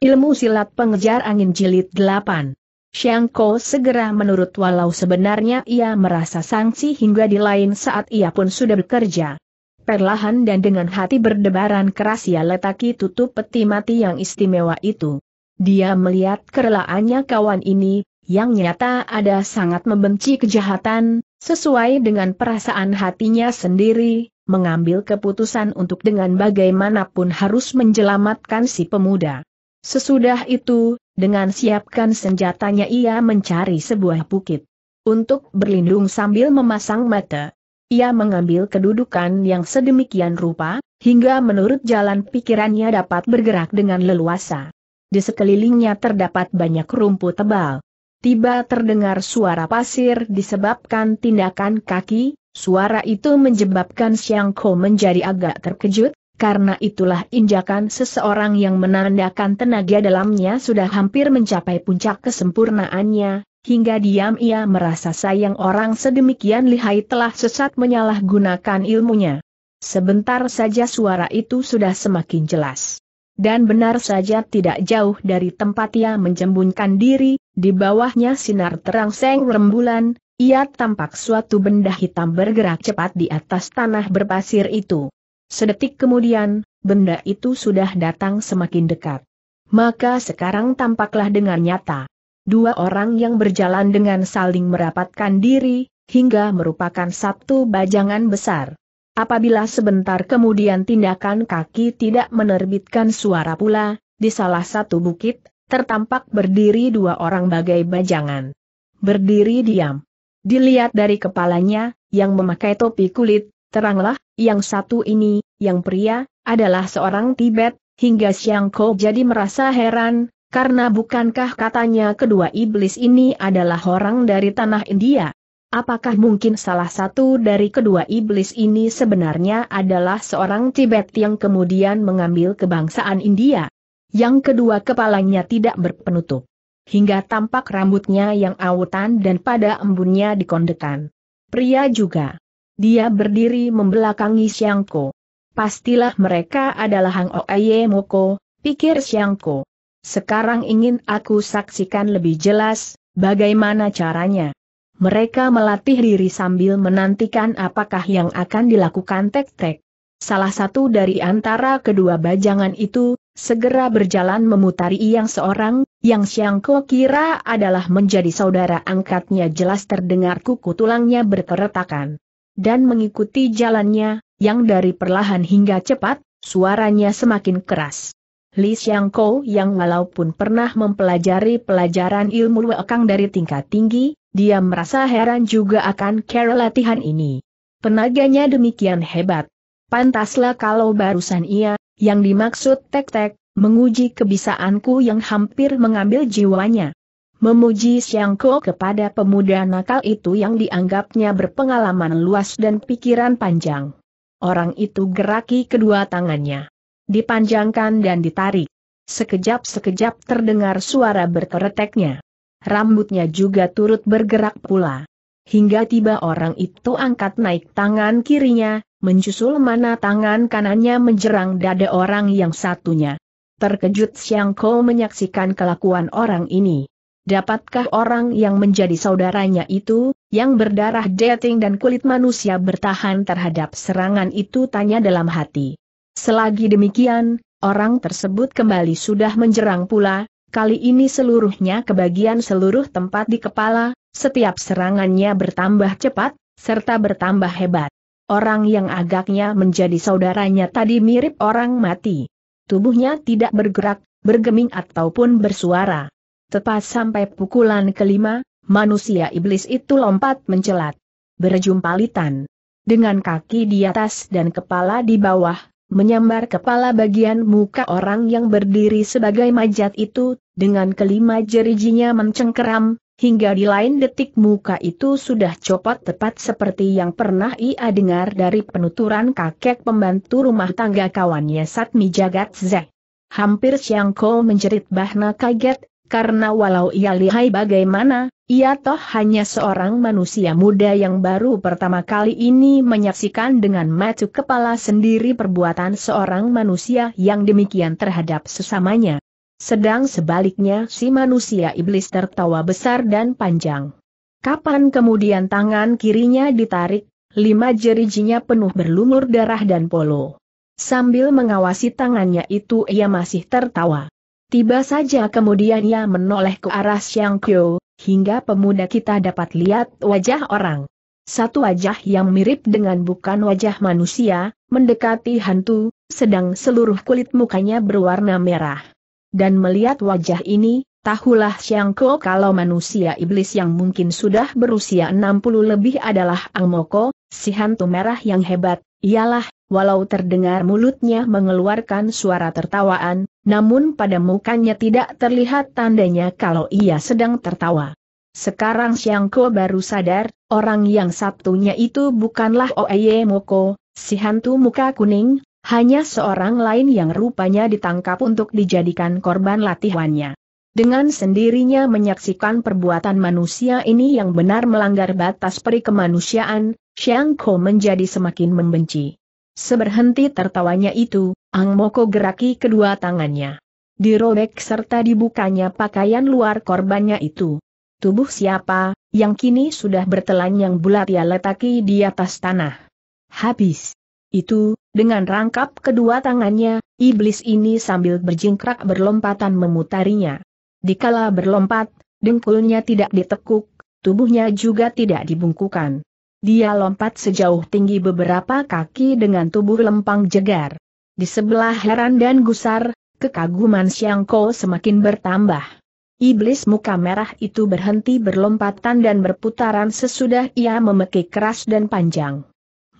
Ilmu silat pengejar angin jilid 8. Ko segera menurut walau sebenarnya ia merasa sanksi hingga di lain saat ia pun sudah bekerja. Perlahan dan dengan hati berdebaran keras ia letaki tutup peti mati yang istimewa itu. Dia melihat kerelaannya kawan ini, yang nyata ada sangat membenci kejahatan, sesuai dengan perasaan hatinya sendiri, mengambil keputusan untuk dengan bagaimanapun harus menjelamatkan si pemuda. Sesudah itu, dengan siapkan senjatanya ia mencari sebuah bukit. Untuk berlindung sambil memasang mata. Ia mengambil kedudukan yang sedemikian rupa, hingga menurut jalan pikirannya dapat bergerak dengan leluasa. Di sekelilingnya terdapat banyak rumput tebal. Tiba terdengar suara pasir disebabkan tindakan kaki, suara itu menyebabkan Siangko menjadi agak terkejut, karena itulah injakan seseorang yang menandakan tenaga dalamnya sudah hampir mencapai puncak kesempurnaannya, hingga diam ia merasa sayang orang sedemikian lihai telah sesat menyalahgunakan ilmunya. Sebentar saja suara itu sudah semakin jelas. Dan benar saja tidak jauh dari tempat ia menjembunkan diri, di bawahnya sinar terang seng rembulan, ia tampak suatu benda hitam bergerak cepat di atas tanah berpasir itu. Sedetik kemudian, benda itu sudah datang semakin dekat. Maka sekarang tampaklah dengan nyata. Dua orang yang berjalan dengan saling merapatkan diri, hingga merupakan satu bajangan besar. Apabila sebentar kemudian tindakan kaki tidak menerbitkan suara pula, di salah satu bukit, tertampak berdiri dua orang bagai bajangan. Berdiri diam. Dilihat dari kepalanya, yang memakai topi kulit, teranglah, yang satu ini, yang pria, adalah seorang Tibet, hingga Siang Ko jadi merasa heran, karena bukankah katanya kedua iblis ini adalah orang dari tanah India? Apakah mungkin salah satu dari kedua iblis ini sebenarnya adalah seorang Tibet yang kemudian mengambil kebangsaan India? Yang kedua kepalanya tidak berpenutup. Hingga tampak rambutnya yang awutan dan pada embunnya dikondekan. Pria juga. Dia berdiri membelakangi Siangko. Pastilah mereka adalah Hang Oeye Moko, pikir Siangko. Sekarang ingin aku saksikan lebih jelas, bagaimana caranya. Mereka melatih diri sambil menantikan apakah yang akan dilakukan tek-tek. Salah satu dari antara kedua bajangan itu, segera berjalan memutari yang seorang, yang Siangko kira adalah menjadi saudara angkatnya jelas terdengar kuku tulangnya berkeretakan dan mengikuti jalannya, yang dari perlahan hingga cepat, suaranya semakin keras. Li Xiang Kou yang walaupun pernah mempelajari pelajaran ilmu wekang dari tingkat tinggi, dia merasa heran juga akan cara latihan ini. Penaganya demikian hebat. Pantaslah kalau barusan ia, yang dimaksud tek-tek, menguji kebisaanku yang hampir mengambil jiwanya. Memuji Siang kepada pemuda nakal itu yang dianggapnya berpengalaman luas dan pikiran panjang. Orang itu geraki kedua tangannya. Dipanjangkan dan ditarik. Sekejap-sekejap terdengar suara berkereteknya. Rambutnya juga turut bergerak pula. Hingga tiba orang itu angkat naik tangan kirinya, mencusul mana tangan kanannya menjerang dada orang yang satunya. Terkejut Siang menyaksikan kelakuan orang ini. Dapatkah orang yang menjadi saudaranya itu, yang berdarah dating dan kulit manusia bertahan terhadap serangan itu tanya dalam hati. Selagi demikian, orang tersebut kembali sudah menjerang pula, kali ini seluruhnya kebagian seluruh tempat di kepala, setiap serangannya bertambah cepat, serta bertambah hebat. Orang yang agaknya menjadi saudaranya tadi mirip orang mati. Tubuhnya tidak bergerak, bergeming ataupun bersuara Tepat sampai pukulan kelima, manusia iblis itu lompat mencelat. litan, Dengan kaki di atas dan kepala di bawah, menyambar kepala bagian muka orang yang berdiri sebagai majat itu, dengan kelima jerijinya mencengkeram, hingga di lain detik muka itu sudah copot tepat seperti yang pernah ia dengar dari penuturan kakek pembantu rumah tangga kawannya Satmi Jagat Zek. Hampir Siang Kau menjerit Bahna kaget, karena walau ia lihai bagaimana, ia toh hanya seorang manusia muda yang baru pertama kali ini menyaksikan dengan mata kepala sendiri perbuatan seorang manusia yang demikian terhadap sesamanya. Sedang sebaliknya si manusia iblis tertawa besar dan panjang. Kapan kemudian tangan kirinya ditarik, lima jerijinya penuh berlumur darah dan polo. Sambil mengawasi tangannya itu ia masih tertawa. Tiba saja kemudian ia menoleh ke arah Xiang Kyo, hingga pemuda kita dapat lihat wajah orang. Satu wajah yang mirip dengan bukan wajah manusia, mendekati hantu, sedang seluruh kulit mukanya berwarna merah. Dan melihat wajah ini, tahulah Xiang Kyo kalau manusia iblis yang mungkin sudah berusia 60 lebih adalah Ang Moko, si hantu merah yang hebat, Ialah, walau terdengar mulutnya mengeluarkan suara tertawaan, namun pada mukanya tidak terlihat tandanya kalau ia sedang tertawa. Sekarang Siangko baru sadar, orang yang Sabtunya itu bukanlah Oeye Moko, si hantu muka kuning, hanya seorang lain yang rupanya ditangkap untuk dijadikan korban latihannya. Dengan sendirinya menyaksikan perbuatan manusia ini yang benar melanggar batas perikemanusiaan, kemanusiaan, Xiang Ko menjadi semakin membenci. Seberhenti tertawanya itu, Ang Moko geraki kedua tangannya. Dirobek serta dibukanya pakaian luar korbannya itu. Tubuh siapa, yang kini sudah bertelanjang bulat ia letaki di atas tanah. Habis. Itu, dengan rangkap kedua tangannya, iblis ini sambil berjingkrak berlompatan memutarinya. Dikala berlompat, dengkulnya tidak ditekuk, tubuhnya juga tidak dibungkukan. Dia lompat sejauh tinggi beberapa kaki dengan tubuh lempang jegar. Di sebelah heran dan gusar, kekaguman Siang semakin bertambah. Iblis muka merah itu berhenti berlompatan dan berputaran sesudah ia memekik keras dan panjang.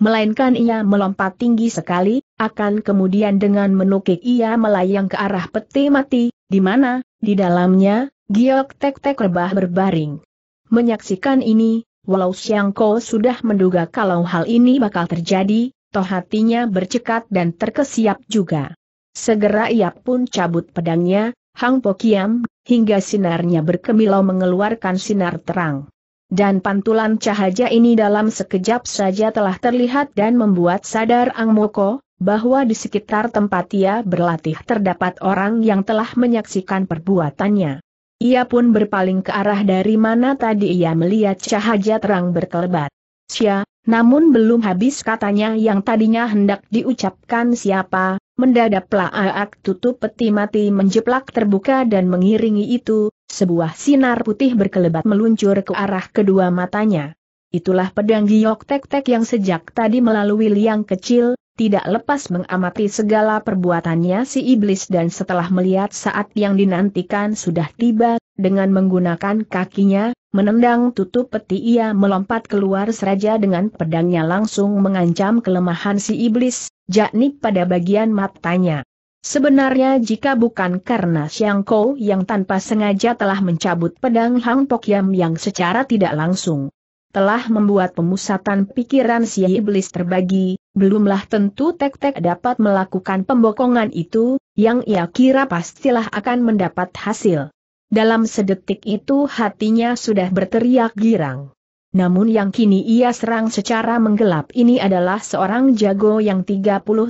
Melainkan ia melompat tinggi sekali, akan kemudian dengan menukik ia melayang ke arah peti mati, di mana, di dalamnya, Giok Tek Tek rebah berbaring. Menyaksikan ini, walau Siang Ko sudah menduga kalau hal ini bakal terjadi, toh hatinya bercekat dan terkesiap juga. Segera ia pun cabut pedangnya, Hang Po hingga sinarnya berkemilau mengeluarkan sinar terang dan pantulan cahaya ini dalam sekejap saja telah terlihat dan membuat sadar Ang Moko, bahwa di sekitar tempat ia berlatih terdapat orang yang telah menyaksikan perbuatannya. Ia pun berpaling ke arah dari mana tadi ia melihat cahaya terang berkelebat. Sia, namun belum habis katanya yang tadinya hendak diucapkan siapa, mendadak Aak tutup peti mati menjeplak terbuka dan mengiringi itu, sebuah sinar putih berkelebat meluncur ke arah kedua matanya. Itulah pedang giok tek-tek yang sejak tadi melalui liang kecil, tidak lepas mengamati segala perbuatannya si iblis dan setelah melihat saat yang dinantikan sudah tiba, dengan menggunakan kakinya, menendang tutup peti ia melompat keluar seraja dengan pedangnya langsung mengancam kelemahan si iblis, yakni pada bagian matanya. Sebenarnya jika bukan karena Xiang Kou yang tanpa sengaja telah mencabut pedang Hang Pokyam yang secara tidak langsung telah membuat pemusatan pikiran si iblis terbagi, Belumlah tentu Tek-Tek dapat melakukan pembokongan itu, yang ia kira pastilah akan mendapat hasil. Dalam sedetik itu hatinya sudah berteriak girang. Namun yang kini ia serang secara menggelap ini adalah seorang jago yang 30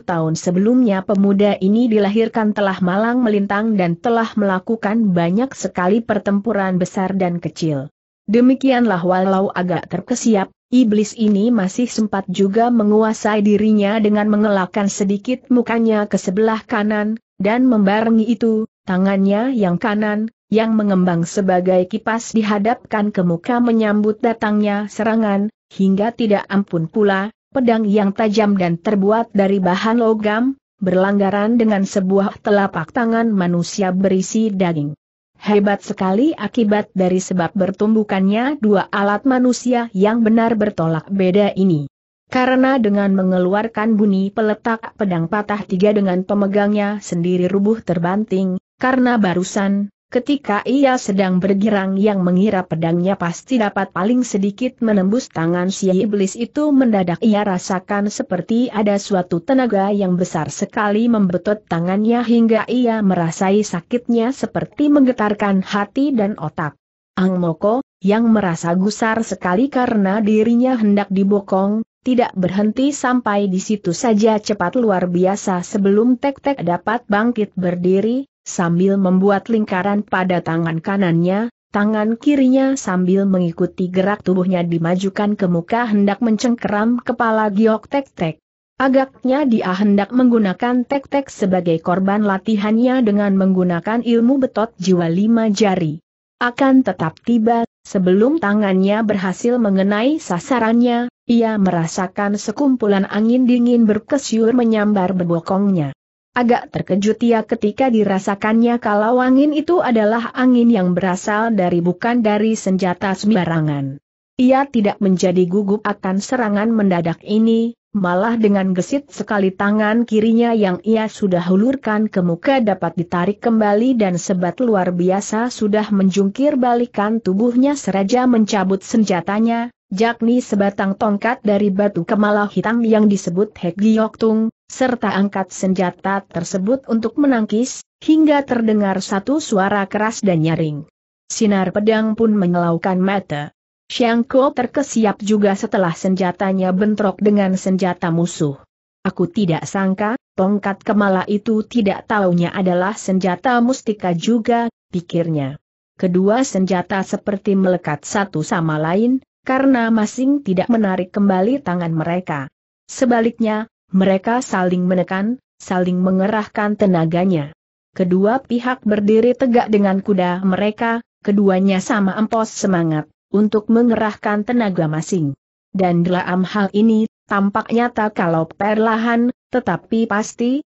tahun sebelumnya pemuda ini dilahirkan telah malang melintang dan telah melakukan banyak sekali pertempuran besar dan kecil. Demikianlah walau agak terkesiap, iblis ini masih sempat juga menguasai dirinya dengan mengelakkan sedikit mukanya ke sebelah kanan, dan membarengi itu, tangannya yang kanan, yang mengembang sebagai kipas dihadapkan ke muka menyambut datangnya serangan, hingga tidak ampun pula, pedang yang tajam dan terbuat dari bahan logam, berlanggaran dengan sebuah telapak tangan manusia berisi daging. Hebat sekali akibat dari sebab bertumbukannya dua alat manusia yang benar bertolak beda ini. Karena dengan mengeluarkan bunyi peletak pedang patah tiga dengan pemegangnya sendiri rubuh terbanting, karena barusan, Ketika ia sedang bergirang yang mengira pedangnya pasti dapat paling sedikit menembus tangan si iblis itu mendadak ia rasakan seperti ada suatu tenaga yang besar sekali membetot tangannya hingga ia merasai sakitnya seperti menggetarkan hati dan otak. Ang Moko, yang merasa gusar sekali karena dirinya hendak dibokong, tidak berhenti sampai di situ saja cepat luar biasa sebelum tek-tek dapat bangkit berdiri, sambil membuat lingkaran pada tangan kanannya, tangan kirinya sambil mengikuti gerak tubuhnya dimajukan ke muka hendak mencengkeram kepala Giok Tek Tek. Agaknya dia hendak menggunakan tek-tek sebagai korban latihannya dengan menggunakan ilmu betot jiwa lima jari. Akan tetap tiba, sebelum tangannya berhasil mengenai sasarannya, ia merasakan sekumpulan angin dingin berkesyur menyambar bebokongnya. Agak terkejut ia ketika dirasakannya kalau angin itu adalah angin yang berasal dari bukan dari senjata sembarangan. Ia tidak menjadi gugup akan serangan mendadak ini, malah dengan gesit sekali tangan kirinya yang ia sudah hulurkan ke muka dapat ditarik kembali dan sebat luar biasa sudah menjungkir balikan tubuhnya seraja mencabut senjatanya, yakni sebatang tongkat dari batu kemala hitam yang disebut Hek Giyok Tung, serta angkat senjata tersebut untuk menangkis, hingga terdengar satu suara keras dan nyaring. Sinar pedang pun mengelaukan mata. Keo terkesiap juga setelah senjatanya bentrok dengan senjata musuh. Aku tidak sangka, tongkat kemala itu tidak taunya adalah senjata mustika juga, pikirnya. Kedua senjata seperti melekat satu sama lain, karena masing tidak menarik kembali tangan mereka. Sebaliknya, mereka saling menekan, saling mengerahkan tenaganya. Kedua pihak berdiri tegak dengan kuda mereka, keduanya sama empos semangat, untuk mengerahkan tenaga masing. Dan dalam hal ini, tampak nyata kalau perlahan, tetapi pasti,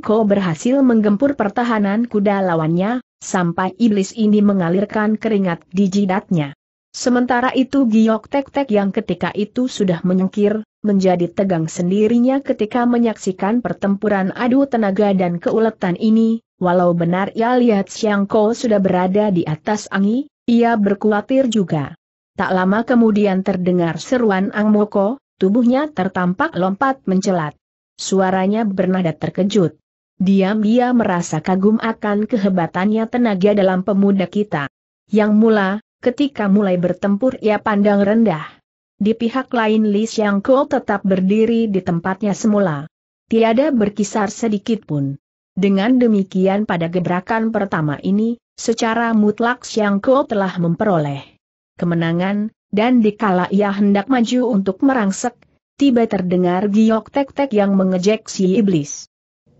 Ko berhasil menggempur pertahanan kuda lawannya, sampai iblis ini mengalirkan keringat di jidatnya. Sementara itu Giok Tek Tek yang ketika itu sudah menyingkir, menjadi tegang sendirinya ketika menyaksikan pertempuran adu tenaga dan keuletan ini, walau benar ia lihat Siang Ko sudah berada di atas angi, ia berkuatir juga. Tak lama kemudian terdengar seruan Ang Moko, tubuhnya tertampak lompat mencelat. Suaranya bernada terkejut. Diam-diam merasa kagum akan kehebatannya tenaga dalam pemuda kita. Yang mula, ketika mulai bertempur ia pandang rendah. Di pihak lain Li Xiangko tetap berdiri di tempatnya semula. Tiada berkisar sedikit pun. Dengan demikian pada gebrakan pertama ini, secara mutlak Xiangko telah memperoleh kemenangan, dan dikala ia hendak maju untuk merangsek, tiba terdengar giok tek-tek yang mengejek si iblis.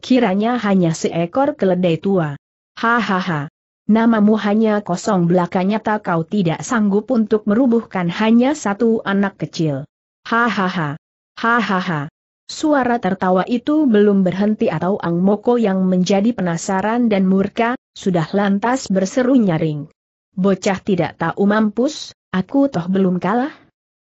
Kiranya hanya seekor keledai tua. Hahaha namamu hanya kosong belakangnya tak kau tidak sanggup untuk merubuhkan hanya satu anak kecil. Hahaha. Hahaha. Suara tertawa itu belum berhenti atau Ang Moko yang menjadi penasaran dan murka, sudah lantas berseru nyaring. Bocah tidak tahu mampus, aku toh belum kalah.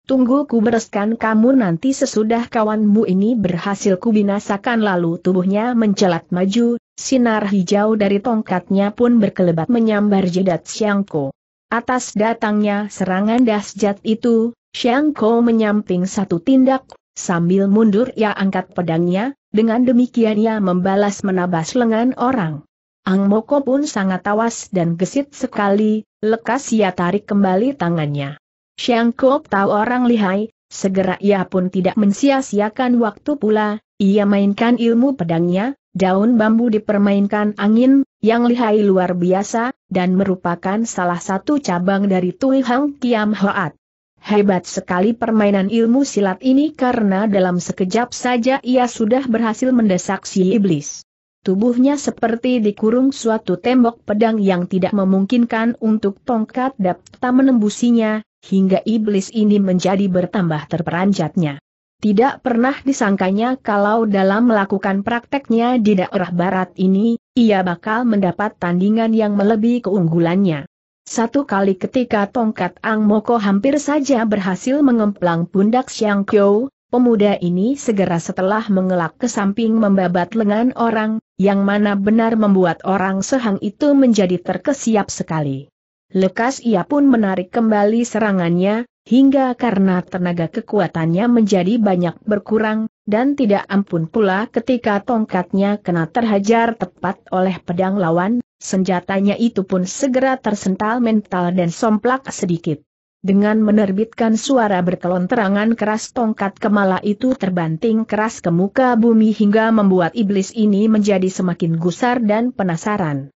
Tunggu ku bereskan kamu nanti sesudah kawanmu ini berhasil kubinasakan lalu tubuhnya mencelat maju, Sinar hijau dari tongkatnya pun berkelebat menyambar Jedat Siangko. Atas datangnya serangan dasjat itu, Siangko menyamping satu tindak, sambil mundur ia angkat pedangnya, dengan demikian ia membalas menabas lengan orang. Ang Moko pun sangat tawas dan gesit sekali, lekas ia tarik kembali tangannya. Siangko tahu orang lihai, segera ia pun tidak mensia-siakan waktu pula, ia mainkan ilmu pedangnya, Daun bambu dipermainkan angin, yang lihai luar biasa, dan merupakan salah satu cabang dari Tui Hang Kiam Hoat. Hebat sekali permainan ilmu silat ini karena dalam sekejap saja ia sudah berhasil mendesak si iblis. Tubuhnya seperti dikurung suatu tembok pedang yang tidak memungkinkan untuk tongkat dapta menembusinya, hingga iblis ini menjadi bertambah terperanjatnya. Tidak pernah disangkanya kalau dalam melakukan prakteknya di daerah barat ini, ia bakal mendapat tandingan yang melebihi keunggulannya. Satu kali ketika tongkat Ang Moko hampir saja berhasil mengemplang pundak Xiang Kyo, pemuda ini segera setelah mengelak ke samping membabat lengan orang, yang mana benar membuat orang sehang itu menjadi terkesiap sekali. Lekas ia pun menarik kembali serangannya, hingga karena tenaga kekuatannya menjadi banyak berkurang, dan tidak ampun pula ketika tongkatnya kena terhajar tepat oleh pedang lawan, senjatanya itu pun segera tersental mental dan somplak sedikit. Dengan menerbitkan suara berkelonterangan keras tongkat kemala itu terbanting keras ke muka bumi hingga membuat iblis ini menjadi semakin gusar dan penasaran.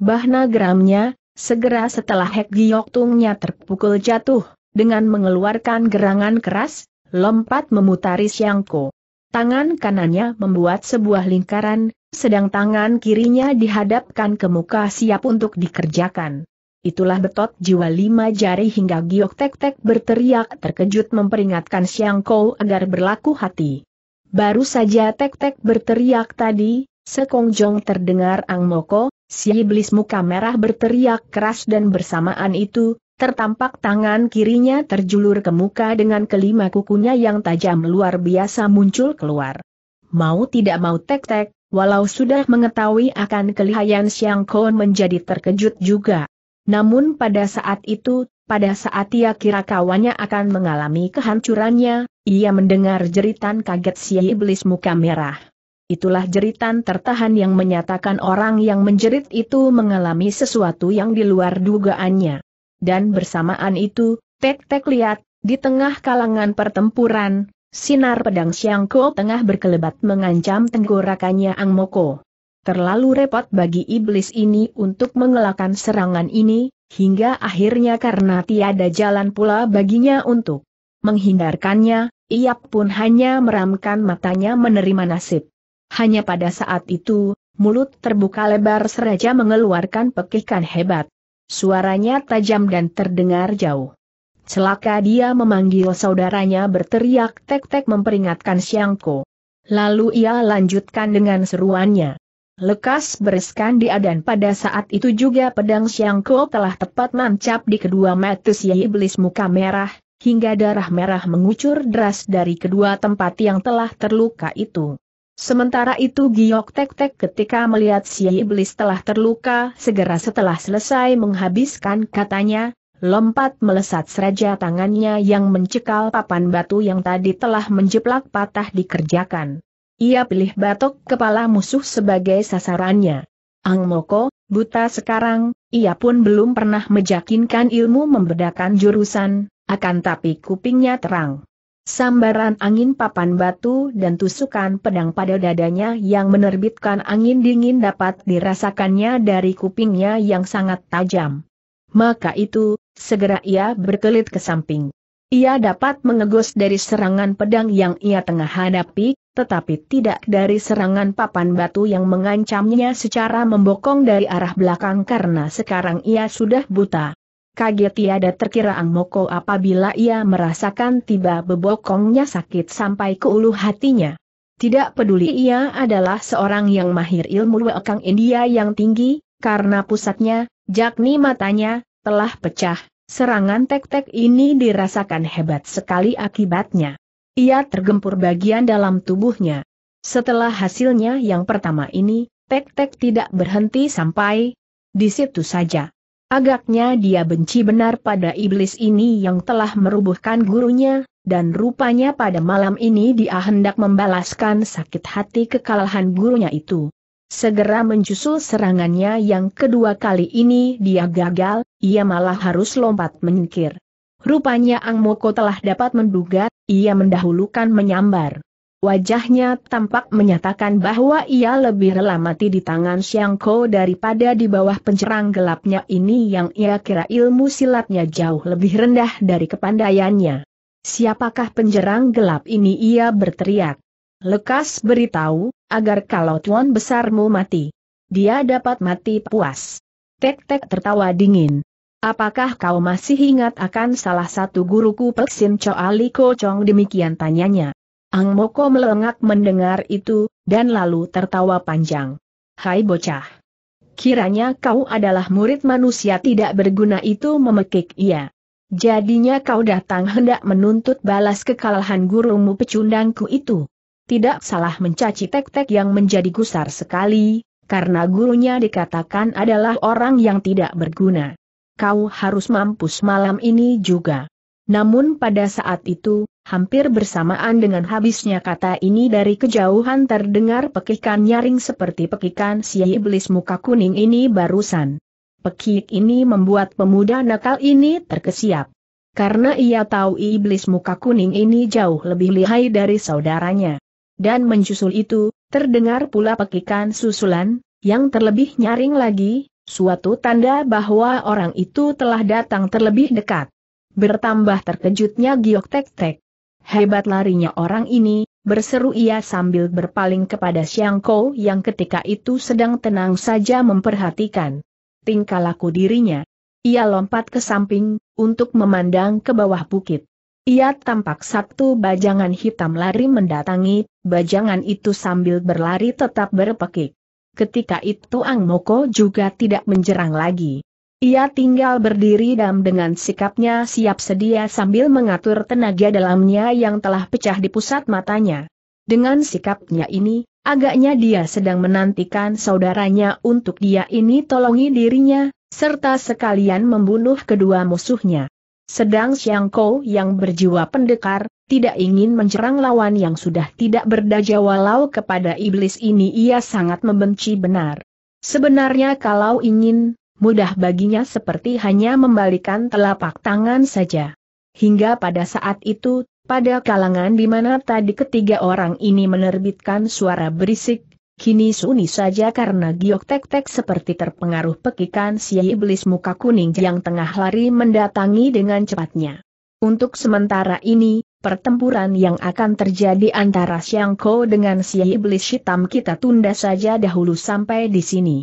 Bahna geramnya, segera setelah Hek Giyok Tungnya terpukul jatuh, dengan mengeluarkan gerangan keras, lompat memutari Siangko. Tangan kanannya membuat sebuah lingkaran, sedang tangan kirinya dihadapkan ke muka siap untuk dikerjakan. Itulah betot jiwa lima jari hingga giok tek-tek berteriak terkejut memperingatkan Siangko agar berlaku hati. Baru saja tek-tek berteriak tadi, sekongjong terdengar Ang Moko, si iblis muka merah berteriak keras dan bersamaan itu, Tertampak tangan kirinya terjulur ke muka dengan kelima kukunya yang tajam luar biasa muncul keluar. Mau tidak mau tek-tek, walau sudah mengetahui akan kelihayan Siang Kon menjadi terkejut juga. Namun pada saat itu, pada saat ia kira kawannya akan mengalami kehancurannya, ia mendengar jeritan kaget si iblis muka merah. Itulah jeritan tertahan yang menyatakan orang yang menjerit itu mengalami sesuatu yang di luar dugaannya dan bersamaan itu, tek-tek lihat, di tengah kalangan pertempuran, sinar pedang Siangko tengah berkelebat mengancam tenggorakannya Ang Moko. Terlalu repot bagi iblis ini untuk mengelakkan serangan ini, hingga akhirnya karena tiada jalan pula baginya untuk menghindarkannya, ia pun hanya meramkan matanya menerima nasib. Hanya pada saat itu, mulut terbuka lebar seraja mengeluarkan pekikan hebat. Suaranya tajam dan terdengar jauh. Celaka dia memanggil saudaranya berteriak tek-tek memperingatkan Siangko. Lalu ia lanjutkan dengan seruannya. Lekas bereskan dia dan pada saat itu juga pedang Siangko telah tepat nancap di kedua mata si iblis muka merah, hingga darah merah mengucur deras dari kedua tempat yang telah terluka itu. Sementara itu Giok Tek Tek ketika melihat si iblis telah terluka segera setelah selesai menghabiskan katanya, lompat melesat seraja tangannya yang mencekal papan batu yang tadi telah menjeplak patah dikerjakan. Ia pilih batok kepala musuh sebagai sasarannya. Ang Moko, buta sekarang, ia pun belum pernah mejakinkan ilmu membedakan jurusan, akan tapi kupingnya terang. Sambaran angin papan batu dan tusukan pedang pada dadanya yang menerbitkan angin dingin dapat dirasakannya dari kupingnya yang sangat tajam. Maka itu, segera ia berkelit ke samping. Ia dapat mengegus dari serangan pedang yang ia tengah hadapi, tetapi tidak dari serangan papan batu yang mengancamnya secara membokong dari arah belakang karena sekarang ia sudah buta. Kaget tiada terkira Ang Moko apabila ia merasakan tiba bebokongnya sakit sampai ke ulu hatinya. Tidak peduli ia adalah seorang yang mahir ilmu wakang India yang tinggi, karena pusatnya, jakni matanya, telah pecah. Serangan tek-tek ini dirasakan hebat sekali akibatnya. Ia tergempur bagian dalam tubuhnya. Setelah hasilnya yang pertama ini, tek-tek tidak berhenti sampai di situ saja. Agaknya dia benci benar pada iblis ini yang telah merubuhkan gurunya, dan rupanya pada malam ini dia hendak membalaskan sakit hati kekalahan gurunya itu. Segera menjusul serangannya yang kedua kali ini dia gagal, ia malah harus lompat menyingkir. Rupanya Ang Moko telah dapat menduga, ia mendahulukan menyambar. Wajahnya tampak menyatakan bahwa ia lebih rela mati di tangan Xiang Ko daripada di bawah pencerang gelapnya ini yang ia kira ilmu silatnya jauh lebih rendah dari kepandaiannya. Siapakah penyerang gelap ini ia berteriak. Lekas beritahu, agar kalau tuan besarmu mati. Dia dapat mati puas. Tek-tek tertawa dingin. Apakah kau masih ingat akan salah satu guruku Peksin Choali Chong? demikian tanyanya? Ang Moko melengak mendengar itu, dan lalu tertawa panjang. Hai bocah! Kiranya kau adalah murid manusia tidak berguna itu memekik ia. Jadinya kau datang hendak menuntut balas kekalahan gurumu pecundangku itu. Tidak salah mencaci tek-tek yang menjadi gusar sekali, karena gurunya dikatakan adalah orang yang tidak berguna. Kau harus mampus malam ini juga. Namun pada saat itu, hampir bersamaan dengan habisnya kata ini dari kejauhan terdengar pekikan nyaring seperti pekikan si iblis muka kuning ini barusan. Pekik ini membuat pemuda nakal ini terkesiap. Karena ia tahu iblis muka kuning ini jauh lebih lihai dari saudaranya. Dan menyusul itu, terdengar pula pekikan susulan, yang terlebih nyaring lagi, suatu tanda bahwa orang itu telah datang terlebih dekat. Bertambah terkejutnya Giok Tek Tek. Hebat larinya orang ini, berseru ia sambil berpaling kepada Xiang Ko yang ketika itu sedang tenang saja memperhatikan tingkah laku dirinya. Ia lompat ke samping, untuk memandang ke bawah bukit. Ia tampak satu bajangan hitam lari mendatangi, bajangan itu sambil berlari tetap berpekik. Ketika itu Ang Moko juga tidak menjerang lagi. Ia tinggal berdiri dan dengan sikapnya siap sedia sambil mengatur tenaga dalamnya yang telah pecah di pusat matanya. Dengan sikapnya ini, agaknya dia sedang menantikan saudaranya untuk dia ini tolongi dirinya, serta sekalian membunuh kedua musuhnya. Sedang Xiang Kou yang berjiwa pendekar, tidak ingin menyerang lawan yang sudah tidak berdaya walau kepada iblis ini ia sangat membenci benar. Sebenarnya kalau ingin, mudah baginya seperti hanya membalikan telapak tangan saja. Hingga pada saat itu, pada kalangan di mana tadi ketiga orang ini menerbitkan suara berisik, kini sunyi saja karena giok tek-tek seperti terpengaruh pekikan si iblis muka kuning yang tengah lari mendatangi dengan cepatnya. Untuk sementara ini, pertempuran yang akan terjadi antara Ko dengan si iblis hitam kita tunda saja dahulu sampai di sini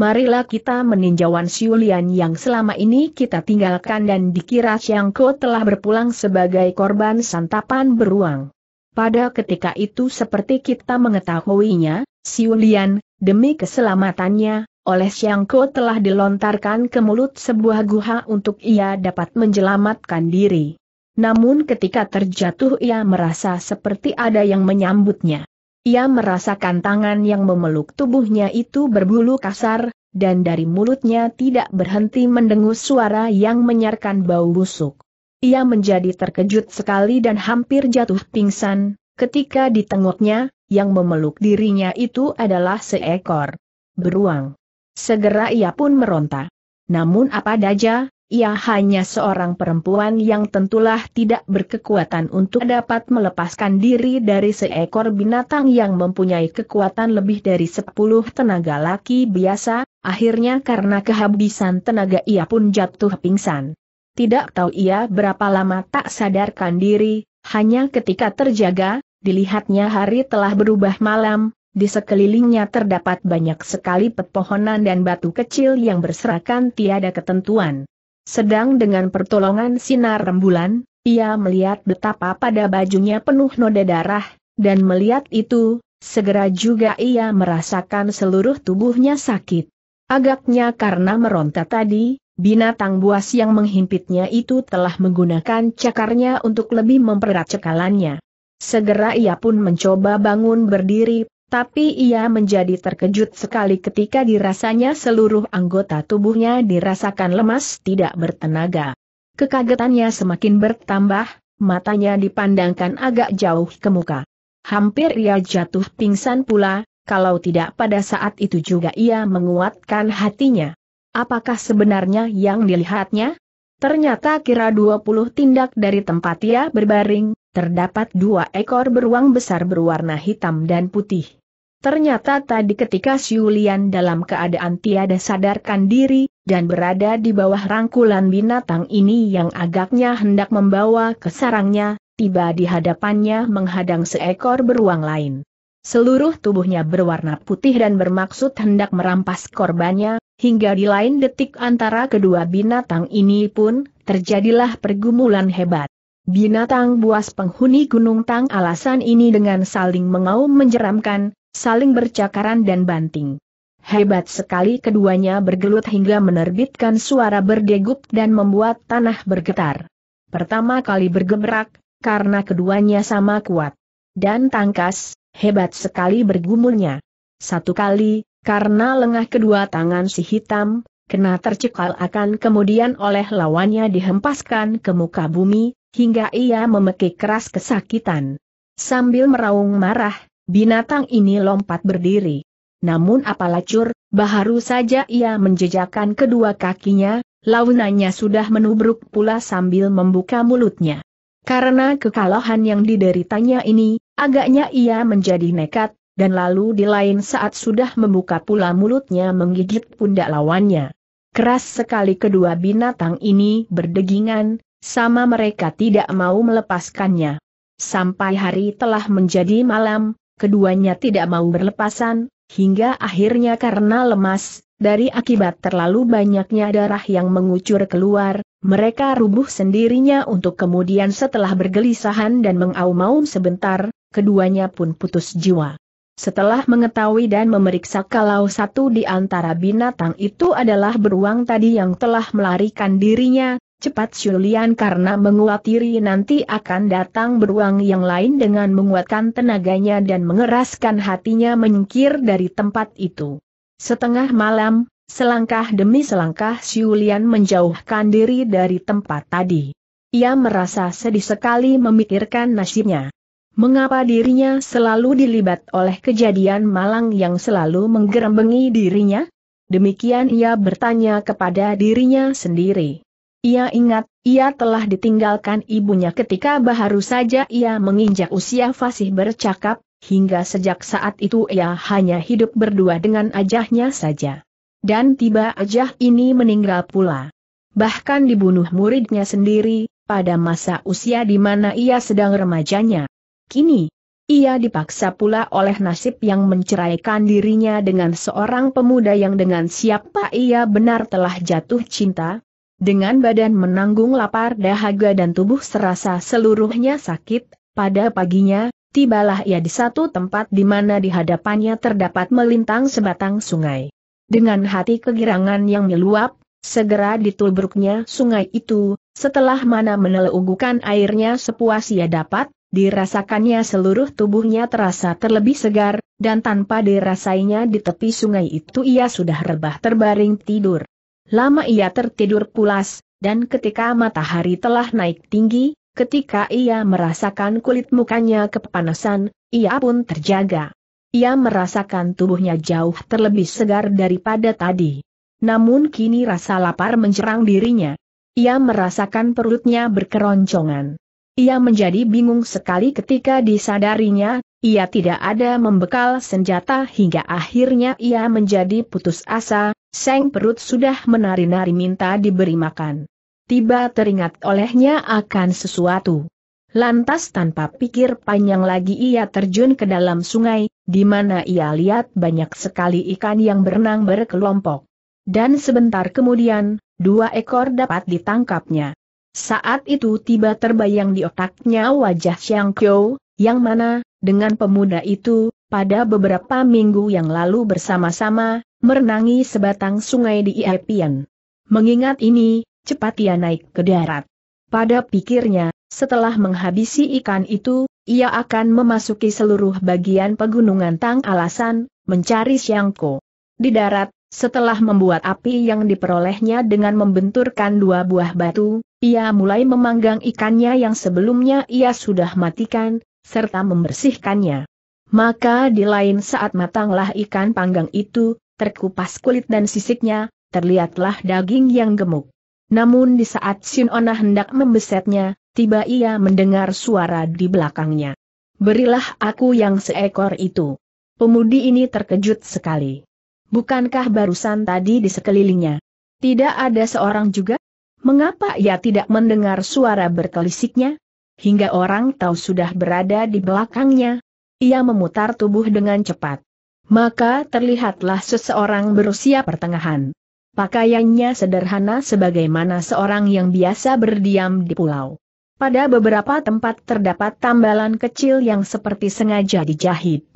marilah kita meninjauan Siulian yang selama ini kita tinggalkan dan dikira Xiangko telah berpulang sebagai korban santapan beruang. Pada ketika itu seperti kita mengetahuinya, Siulian, demi keselamatannya, oleh Xiangko telah dilontarkan ke mulut sebuah guha untuk ia dapat menjelamatkan diri. Namun ketika terjatuh ia merasa seperti ada yang menyambutnya. Ia merasakan tangan yang memeluk tubuhnya itu berbulu kasar, dan dari mulutnya tidak berhenti mendengus suara yang menyarkan bau busuk. Ia menjadi terkejut sekali dan hampir jatuh pingsan, ketika ditengoknya, yang memeluk dirinya itu adalah seekor beruang. Segera ia pun meronta. Namun apa saja? ia hanya seorang perempuan yang tentulah tidak berkekuatan untuk dapat melepaskan diri dari seekor binatang yang mempunyai kekuatan lebih dari sepuluh tenaga laki biasa, akhirnya karena kehabisan tenaga ia pun jatuh pingsan. Tidak tahu ia berapa lama tak sadarkan diri, hanya ketika terjaga, dilihatnya hari telah berubah malam, di sekelilingnya terdapat banyak sekali pepohonan dan batu kecil yang berserakan tiada ketentuan. Sedang dengan pertolongan sinar rembulan, ia melihat betapa pada bajunya penuh noda darah, dan melihat itu, segera juga ia merasakan seluruh tubuhnya sakit. Agaknya karena meronta tadi, binatang buas yang menghimpitnya itu telah menggunakan cakarnya untuk lebih mempererat cekalannya. Segera ia pun mencoba bangun berdiri, tapi ia menjadi terkejut sekali ketika dirasanya seluruh anggota tubuhnya dirasakan lemas tidak bertenaga. Kekagetannya semakin bertambah, matanya dipandangkan agak jauh ke muka. Hampir ia jatuh pingsan pula, kalau tidak pada saat itu juga ia menguatkan hatinya. Apakah sebenarnya yang dilihatnya? Ternyata kira 20 tindak dari tempat ia berbaring, terdapat dua ekor beruang besar berwarna hitam dan putih. Ternyata tadi ketika Siulian dalam keadaan tiada sadarkan diri, dan berada di bawah rangkulan binatang ini yang agaknya hendak membawa ke sarangnya, tiba di hadapannya menghadang seekor beruang lain. Seluruh tubuhnya berwarna putih dan bermaksud hendak merampas korbannya, hingga di lain detik antara kedua binatang ini pun, terjadilah pergumulan hebat. Binatang buas penghuni Gunung Tang alasan ini dengan saling mengaum menjeramkan, saling bercakaran dan banting. Hebat sekali keduanya bergelut hingga menerbitkan suara berdegup dan membuat tanah bergetar. Pertama kali bergemerak, karena keduanya sama kuat. Dan tangkas, hebat sekali bergumulnya. Satu kali, karena lengah kedua tangan si hitam, kena tercekal akan kemudian oleh lawannya dihempaskan ke muka bumi, hingga ia memekik keras kesakitan. Sambil meraung marah, binatang ini lompat berdiri. Namun lacur, baharu saja ia menjejakkan kedua kakinya, launanya sudah menubruk pula sambil membuka mulutnya. Karena kekalahan yang dideritanya ini, agaknya ia menjadi nekat, dan lalu di lain saat sudah membuka pula mulutnya menggigit pundak lawannya. Keras sekali kedua binatang ini berdegingan, sama mereka tidak mau melepaskannya. Sampai hari telah menjadi malam, keduanya tidak mau berlepasan, hingga akhirnya karena lemas, dari akibat terlalu banyaknya darah yang mengucur keluar, mereka rubuh sendirinya untuk kemudian setelah bergelisahan dan mengaum-aum sebentar, keduanya pun putus jiwa. Setelah mengetahui dan memeriksa kalau satu di antara binatang itu adalah beruang tadi yang telah melarikan dirinya, Cepat Shulian karena menguatiri nanti akan datang beruang yang lain dengan menguatkan tenaganya dan mengeraskan hatinya menyingkir dari tempat itu. Setengah malam, selangkah demi selangkah Shulian menjauhkan diri dari tempat tadi. Ia merasa sedih sekali memikirkan nasibnya. Mengapa dirinya selalu dilibat oleh kejadian malang yang selalu menggerembengi dirinya? Demikian ia bertanya kepada dirinya sendiri. Ia ingat, ia telah ditinggalkan ibunya ketika baru saja ia menginjak usia fasih bercakap, hingga sejak saat itu ia hanya hidup berdua dengan ajahnya saja. Dan tiba ajah ini meninggal pula. Bahkan dibunuh muridnya sendiri, pada masa usia di mana ia sedang remajanya. Kini, ia dipaksa pula oleh nasib yang menceraikan dirinya dengan seorang pemuda yang dengan siapa ia benar telah jatuh cinta, dengan badan menanggung lapar dahaga dan tubuh serasa seluruhnya sakit, pada paginya, tibalah ia di satu tempat di mana di hadapannya terdapat melintang sebatang sungai. Dengan hati kegirangan yang meluap, segera ditulbruknya sungai itu, setelah mana menelugukan airnya sepuas ia dapat, dirasakannya seluruh tubuhnya terasa terlebih segar, dan tanpa dirasainya di tepi sungai itu ia sudah rebah terbaring tidur. Lama ia tertidur pulas, dan ketika matahari telah naik tinggi, ketika ia merasakan kulit mukanya kepanasan, ia pun terjaga. Ia merasakan tubuhnya jauh terlebih segar daripada tadi. Namun kini rasa lapar menyerang dirinya. Ia merasakan perutnya berkeroncongan. Ia menjadi bingung sekali ketika disadarinya, ia tidak ada membekal senjata hingga akhirnya ia menjadi putus asa, seng perut sudah menari-nari minta diberi makan. Tiba teringat olehnya akan sesuatu. Lantas tanpa pikir panjang lagi ia terjun ke dalam sungai, di mana ia lihat banyak sekali ikan yang berenang berkelompok. Dan sebentar kemudian, dua ekor dapat ditangkapnya. Saat itu tiba terbayang di otaknya wajah Xiang Qiu, yang mana, dengan pemuda itu, pada beberapa minggu yang lalu bersama-sama, merenangi sebatang sungai di Iepian. Mengingat ini, cepat ia naik ke darat. Pada pikirnya, setelah menghabisi ikan itu, ia akan memasuki seluruh bagian pegunungan Tang Alasan, mencari Siangko. Di darat, setelah membuat api yang diperolehnya dengan membenturkan dua buah batu, ia mulai memanggang ikannya yang sebelumnya ia sudah matikan, serta membersihkannya. Maka di lain saat matanglah ikan panggang itu, terkupas kulit dan sisiknya, terlihatlah daging yang gemuk. Namun di saat Sin Ona hendak membesetnya, tiba ia mendengar suara di belakangnya. Berilah aku yang seekor itu. Pemudi ini terkejut sekali. Bukankah barusan tadi di sekelilingnya? Tidak ada seorang juga? Mengapa ia tidak mendengar suara berkelisiknya? hingga orang tahu sudah berada di belakangnya. Ia memutar tubuh dengan cepat. Maka terlihatlah seseorang berusia pertengahan. Pakaiannya sederhana sebagaimana seorang yang biasa berdiam di pulau. Pada beberapa tempat terdapat tambalan kecil yang seperti sengaja dijahit.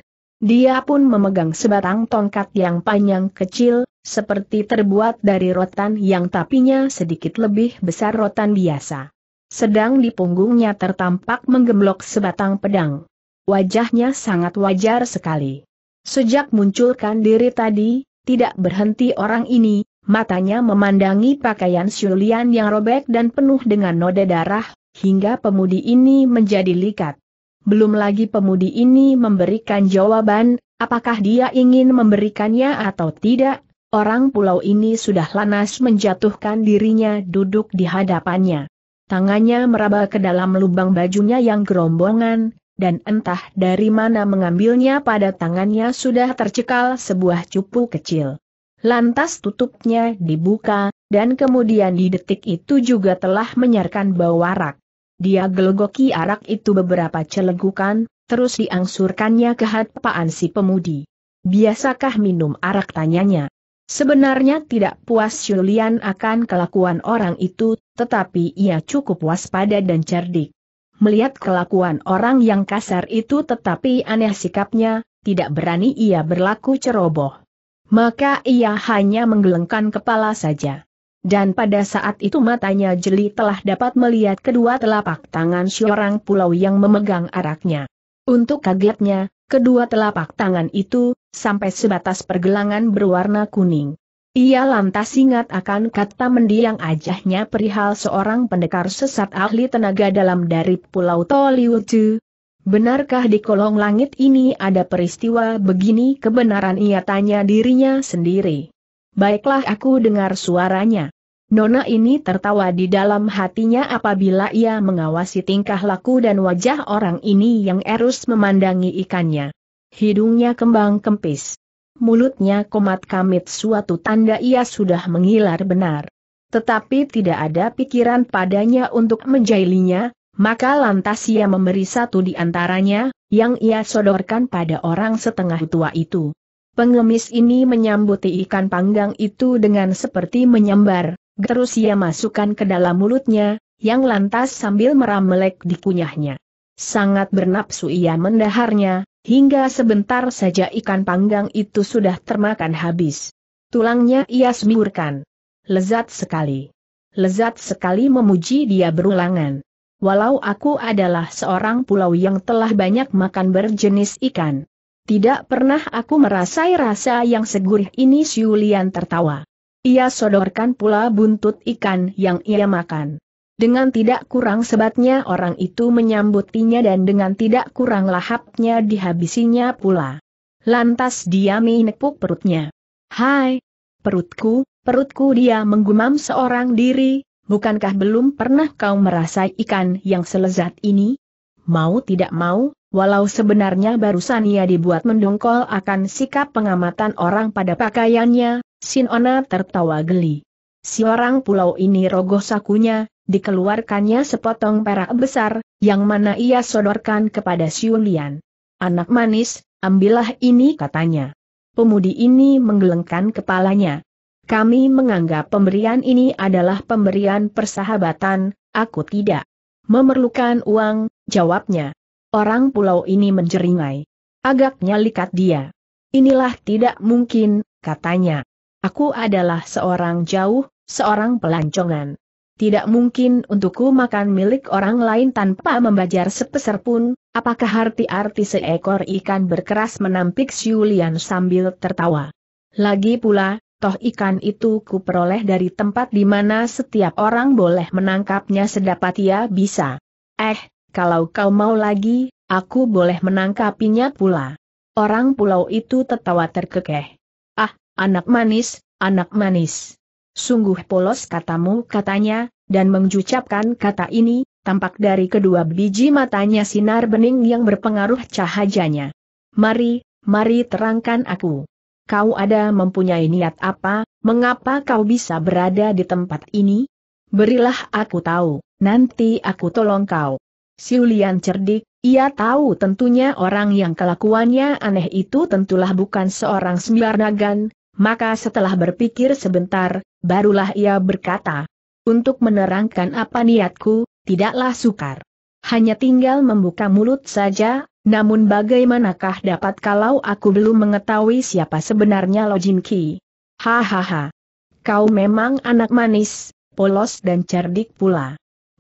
Dia pun memegang sebatang tongkat yang panjang kecil, seperti terbuat dari rotan yang tapinya sedikit lebih besar rotan biasa sedang di punggungnya tertampak menggemblok sebatang pedang. Wajahnya sangat wajar sekali. Sejak munculkan diri tadi, tidak berhenti orang ini, matanya memandangi pakaian Shulian yang robek dan penuh dengan noda darah, hingga pemudi ini menjadi likat. Belum lagi pemudi ini memberikan jawaban, apakah dia ingin memberikannya atau tidak, orang pulau ini sudah lanas menjatuhkan dirinya duduk di hadapannya. Tangannya meraba ke dalam lubang bajunya yang gerombongan, dan entah dari mana mengambilnya pada tangannya sudah tercekal sebuah cupu kecil. Lantas tutupnya dibuka, dan kemudian di detik itu juga telah menyarkan bau arak. Dia gelegoki arak itu beberapa celegukan, terus diangsurkannya ke hadapan si pemudi. Biasakah minum arak tanyanya? Sebenarnya tidak puas Julian akan kelakuan orang itu, tetapi ia cukup waspada dan cerdik. Melihat kelakuan orang yang kasar itu tetapi aneh sikapnya, tidak berani ia berlaku ceroboh. Maka ia hanya menggelengkan kepala saja. Dan pada saat itu matanya jeli telah dapat melihat kedua telapak tangan seorang pulau yang memegang araknya. Untuk kagetnya, kedua telapak tangan itu, sampai sebatas pergelangan berwarna kuning. Ia lantas ingat akan kata mendiang ajahnya perihal seorang pendekar sesat ahli tenaga dalam dari Pulau Toliwutu. Benarkah di kolong langit ini ada peristiwa begini kebenaran ia tanya dirinya sendiri. Baiklah aku dengar suaranya. Nona ini tertawa di dalam hatinya apabila ia mengawasi tingkah laku dan wajah orang ini yang erus memandangi ikannya. Hidungnya kembang kempis. Mulutnya komat kamit suatu tanda ia sudah mengilar benar. Tetapi tidak ada pikiran padanya untuk menjailinya, maka lantas ia memberi satu di antaranya, yang ia sodorkan pada orang setengah tua itu. Pengemis ini menyambuti ikan panggang itu dengan seperti menyambar, Terus ia masukkan ke dalam mulutnya, yang lantas sambil meramelek dikunyahnya. Sangat bernapsu ia mendaharnya, hingga sebentar saja ikan panggang itu sudah termakan habis. Tulangnya ia semburkan. Lezat sekali. Lezat sekali memuji dia berulangan. Walau aku adalah seorang pulau yang telah banyak makan berjenis ikan. Tidak pernah aku merasai rasa yang segurih ini Siulian tertawa. Ia sodorkan pula buntut ikan yang ia makan. Dengan tidak kurang sebatnya orang itu menyambutinya dan dengan tidak kurang lahapnya dihabisinya pula. Lantas dia menepuk perutnya. Hai, perutku, perutku dia menggumam seorang diri, bukankah belum pernah kau merasai ikan yang selezat ini? Mau tidak mau, Walau sebenarnya barusan ia dibuat mendongkol akan sikap pengamatan orang pada pakaiannya, Sinona tertawa geli. Si orang pulau ini rogoh sakunya, dikeluarkannya sepotong perak besar, yang mana ia sodorkan kepada Siulian. Anak manis, ambillah ini katanya. Pemudi ini menggelengkan kepalanya. Kami menganggap pemberian ini adalah pemberian persahabatan, aku tidak memerlukan uang, jawabnya. Orang pulau ini menjeringai. Agaknya likat dia. Inilah tidak mungkin, katanya. Aku adalah seorang jauh, seorang pelancongan. Tidak mungkin untukku makan milik orang lain tanpa membajar sepeser pun, apakah arti-arti seekor ikan berkeras menampik Siulian sambil tertawa. Lagi pula, toh ikan itu ku peroleh dari tempat di mana setiap orang boleh menangkapnya sedapat ia bisa. Eh, kalau kau mau lagi, aku boleh menangkapinya pula. Orang pulau itu tertawa terkekeh. Ah, anak manis, anak manis. Sungguh polos katamu katanya, dan mengucapkan kata ini, tampak dari kedua biji matanya sinar bening yang berpengaruh cahayanya. Mari, mari terangkan aku. Kau ada mempunyai niat apa, mengapa kau bisa berada di tempat ini? Berilah aku tahu, nanti aku tolong kau. Siulian cerdik, ia tahu tentunya orang yang kelakuannya aneh itu tentulah bukan seorang sembardagan, maka setelah berpikir sebentar, barulah ia berkata, untuk menerangkan apa niatku, tidaklah sukar. Hanya tinggal membuka mulut saja, namun bagaimanakah dapat kalau aku belum mengetahui siapa sebenarnya Lo Jin Ki? Hahaha. Kau memang anak manis, polos dan cerdik pula.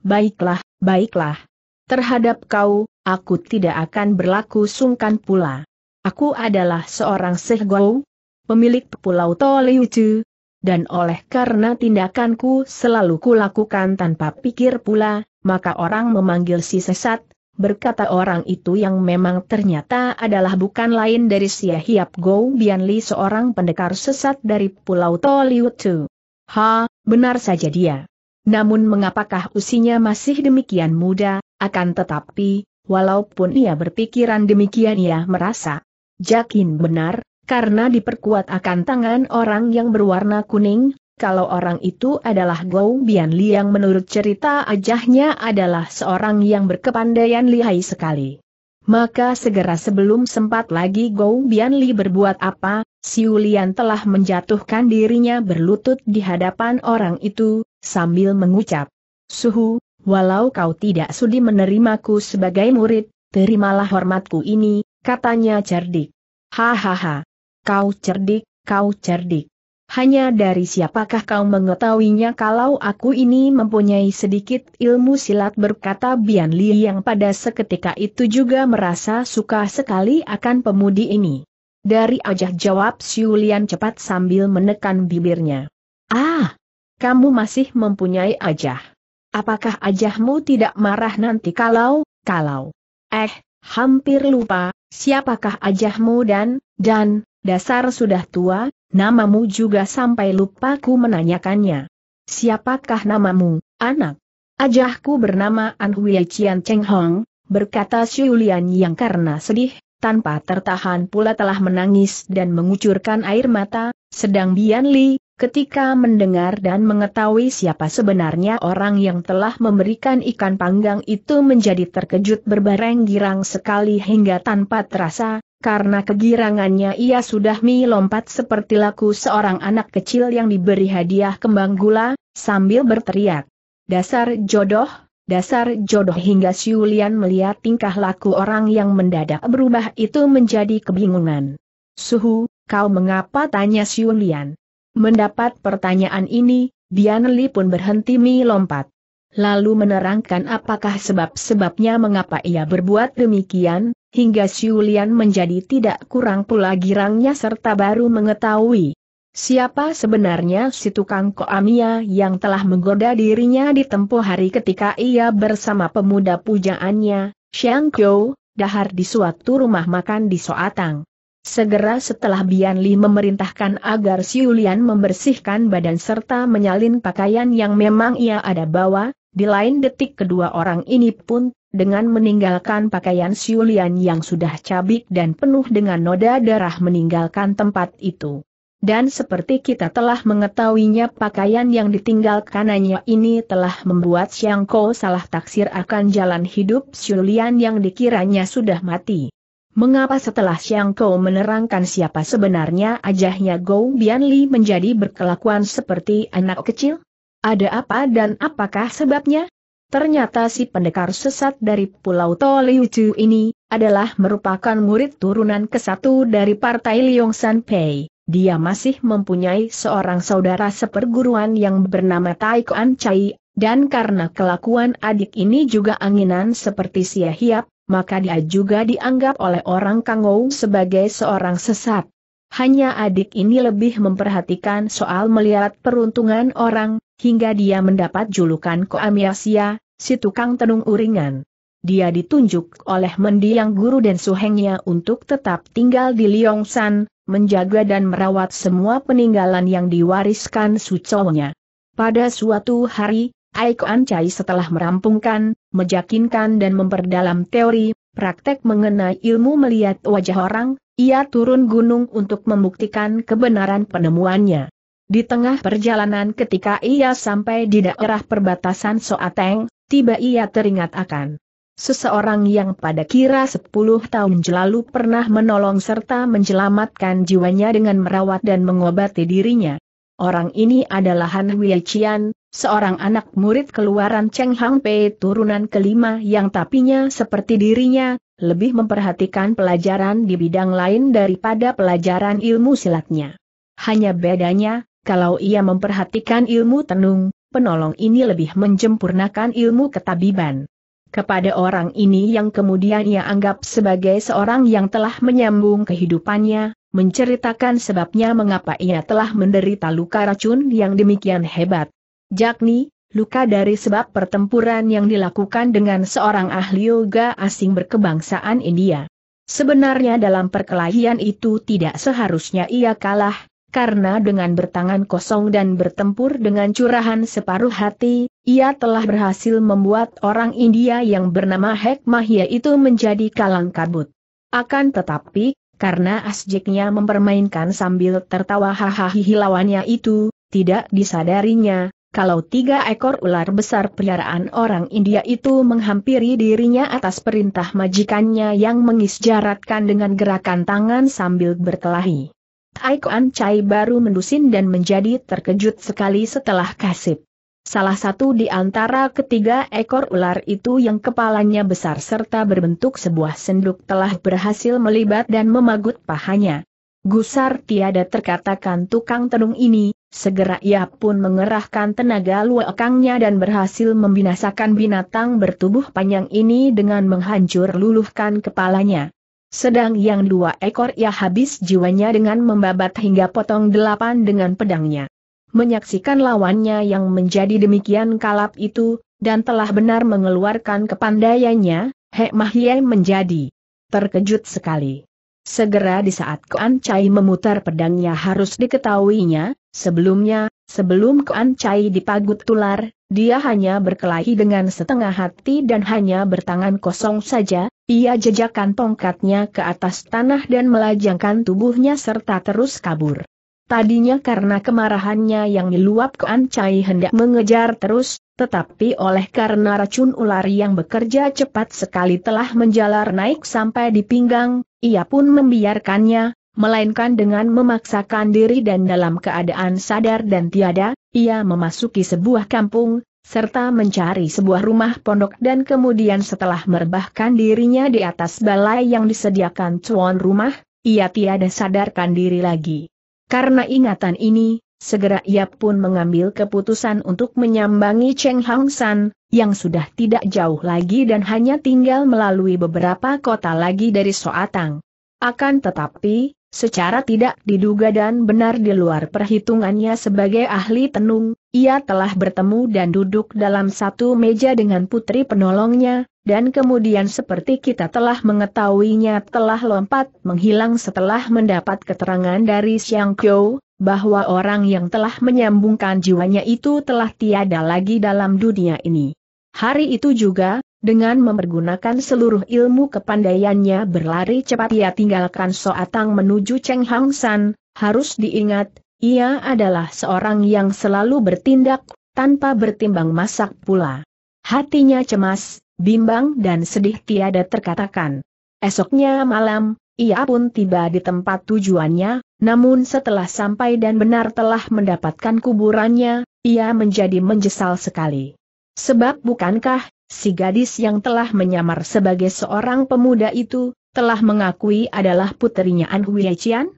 Baiklah, baiklah, Terhadap kau, aku tidak akan berlaku sungkan pula. Aku adalah seorang sehgou, pemilik Pulau Toliucu, dan oleh karena tindakanku selalu kulakukan tanpa pikir pula, maka orang memanggil si sesat, berkata orang itu yang memang ternyata adalah bukan lain dari si Hiap Go Bianli seorang pendekar sesat dari Pulau Toliucu. Ha, benar saja dia. Namun mengapakah usianya masih demikian muda, akan tetapi, walaupun ia berpikiran demikian ia merasa yakin benar, karena diperkuat akan tangan orang yang berwarna kuning, kalau orang itu adalah Gou Bian Li yang menurut cerita ajahnya adalah seorang yang berkepandaian lihai sekali. Maka segera sebelum sempat lagi Gou Bian Li berbuat apa, Siu Lian telah menjatuhkan dirinya berlutut di hadapan orang itu, sambil mengucap, Suhu, walau kau tidak sudi menerimaku sebagai murid, terimalah hormatku ini, katanya cerdik. Hahaha. Kau cerdik, kau cerdik. Hanya dari siapakah kau mengetahuinya kalau aku ini mempunyai sedikit ilmu silat berkata Bian Li yang pada seketika itu juga merasa suka sekali akan pemudi ini. Dari ajah jawab Siulian cepat sambil menekan bibirnya. Ah! Kamu masih mempunyai ajah. Apakah ajahmu tidak marah nanti kalau, kalau? Eh, hampir lupa, siapakah ajahmu dan, dan, dasar sudah tua, namamu juga sampai lupa ku menanyakannya. Siapakah namamu, anak? Ajahku bernama An Hui Chian Cheng Hong, berkata Lian yang karena sedih, tanpa tertahan pula telah menangis dan mengucurkan air mata, sedang Bian Li, Ketika mendengar dan mengetahui siapa sebenarnya orang yang telah memberikan ikan panggang itu menjadi terkejut berbareng girang sekali hingga tanpa terasa, karena kegirangannya ia sudah melompat seperti laku seorang anak kecil yang diberi hadiah kembang gula, sambil berteriak. Dasar jodoh, dasar jodoh hingga Siulian melihat tingkah laku orang yang mendadak berubah itu menjadi kebingungan. Suhu, kau mengapa tanya Siulian? Mendapat pertanyaan ini, Dian Li pun berhenti melompat, Lalu menerangkan apakah sebab-sebabnya mengapa ia berbuat demikian, hingga Siulian menjadi tidak kurang pula girangnya serta baru mengetahui siapa sebenarnya si tukang koamia yang telah menggoda dirinya di tempo hari ketika ia bersama pemuda pujaannya, Xiang Qiu, dahar di suatu rumah makan di Soatang. Segera setelah Bian Li memerintahkan agar Siulian membersihkan badan serta menyalin pakaian yang memang ia ada bawa, di lain detik kedua orang ini pun, dengan meninggalkan pakaian Siulian yang sudah cabik dan penuh dengan noda darah meninggalkan tempat itu. Dan seperti kita telah mengetahuinya pakaian yang ditinggalkanannya ini telah membuat Xiang Ko salah taksir akan jalan hidup Siulian yang dikiranya sudah mati. Mengapa setelah Xiang Kou menerangkan siapa sebenarnya ajahnya Gou Bianli menjadi berkelakuan seperti anak kecil? Ada apa dan apakah sebabnya? Ternyata si pendekar sesat dari Pulau Toliucu ini adalah merupakan murid turunan ke kesatu dari Partai Liong San Pei. Dia masih mempunyai seorang saudara seperguruan yang bernama Kuan Chai, dan karena kelakuan adik ini juga anginan seperti sia hiap, maka dia juga dianggap oleh orang Kangou sebagai seorang sesat. Hanya adik ini lebih memperhatikan soal melihat peruntungan orang, hingga dia mendapat julukan Koamiasia, si tukang tenung uringan. Dia ditunjuk oleh mendiang guru dan suhengnya untuk tetap tinggal di Liongsan, menjaga dan merawat semua peninggalan yang diwariskan suconya. Pada suatu hari, Aik An setelah merampungkan, mejakinkan dan memperdalam teori, praktek mengenai ilmu melihat wajah orang, ia turun gunung untuk membuktikan kebenaran penemuannya. Di tengah perjalanan ketika ia sampai di daerah perbatasan Soateng, tiba ia teringat akan seseorang yang pada kira 10 tahun lalu pernah menolong serta menjelamatkan jiwanya dengan merawat dan mengobati dirinya. Orang ini adalah Han Huiqian, seorang anak murid keluaran Cheng Hang Pei turunan kelima yang tapinya seperti dirinya, lebih memperhatikan pelajaran di bidang lain daripada pelajaran ilmu silatnya. Hanya bedanya, kalau ia memperhatikan ilmu tenung, penolong ini lebih menjempurnakan ilmu ketabiban. Kepada orang ini yang kemudian ia anggap sebagai seorang yang telah menyambung kehidupannya, menceritakan sebabnya mengapa ia telah menderita luka racun yang demikian hebat. Jakni, luka dari sebab pertempuran yang dilakukan dengan seorang ahli yoga asing berkebangsaan India. Sebenarnya dalam perkelahian itu tidak seharusnya ia kalah, karena dengan bertangan kosong dan bertempur dengan curahan separuh hati, ia telah berhasil membuat orang India yang bernama Hek Mahia itu menjadi kalang kabut. Akan tetapi, karena asjeknya mempermainkan sambil tertawa hahaha hilawannya itu, tidak disadarinya, kalau tiga ekor ular besar peliharaan orang India itu menghampiri dirinya atas perintah majikannya yang mengisjaratkan dengan gerakan tangan sambil berkelahi. Taikuan Chai baru mendusin dan menjadi terkejut sekali setelah kasip. Salah satu di antara ketiga ekor ular itu yang kepalanya besar serta berbentuk sebuah senduk telah berhasil melibat dan memagut pahanya. Gusar tiada terkatakan tukang tenung ini, segera ia pun mengerahkan tenaga luakangnya dan berhasil membinasakan binatang bertubuh panjang ini dengan menghancur luluhkan kepalanya. Sedang yang dua ekor ia habis jiwanya dengan membabat hingga potong delapan dengan pedangnya menyaksikan lawannya yang menjadi demikian kalap itu, dan telah benar mengeluarkan kepandaiannya, Hek Mahie menjadi terkejut sekali. Segera di saat Kuan Chai memutar pedangnya harus diketahuinya, sebelumnya, sebelum Kuan Chai dipagut tular, dia hanya berkelahi dengan setengah hati dan hanya bertangan kosong saja, ia jejakkan tongkatnya ke atas tanah dan melajangkan tubuhnya serta terus kabur. Tadinya karena kemarahannya yang meluap ke Ancai hendak mengejar terus, tetapi oleh karena racun ular yang bekerja cepat sekali telah menjalar naik sampai di pinggang, ia pun membiarkannya, melainkan dengan memaksakan diri dan dalam keadaan sadar dan tiada, ia memasuki sebuah kampung, serta mencari sebuah rumah pondok dan kemudian setelah merebahkan dirinya di atas balai yang disediakan tuan rumah, ia tiada sadarkan diri lagi. Karena ingatan ini, segera ia pun mengambil keputusan untuk menyambangi Cheng Hang San, yang sudah tidak jauh lagi dan hanya tinggal melalui beberapa kota lagi dari Soatang. Akan tetapi, secara tidak diduga dan benar di luar perhitungannya sebagai ahli tenung, ia telah bertemu dan duduk dalam satu meja dengan putri penolongnya, dan kemudian seperti kita telah mengetahuinya telah lompat menghilang setelah mendapat keterangan dari Xiang Qiu bahwa orang yang telah menyambungkan jiwanya itu telah tiada lagi dalam dunia ini. Hari itu juga, dengan mempergunakan seluruh ilmu kepandaiannya berlari cepat ia tinggalkan Soatang menuju Cheng Hang San, harus diingat, ia adalah seorang yang selalu bertindak, tanpa bertimbang masak pula. Hatinya cemas, bimbang dan sedih tiada terkatakan. Esoknya malam, ia pun tiba di tempat tujuannya, namun setelah sampai dan benar telah mendapatkan kuburannya, ia menjadi menjesal sekali. Sebab bukankah, si gadis yang telah menyamar sebagai seorang pemuda itu, telah mengakui adalah puterinya An Huyechian?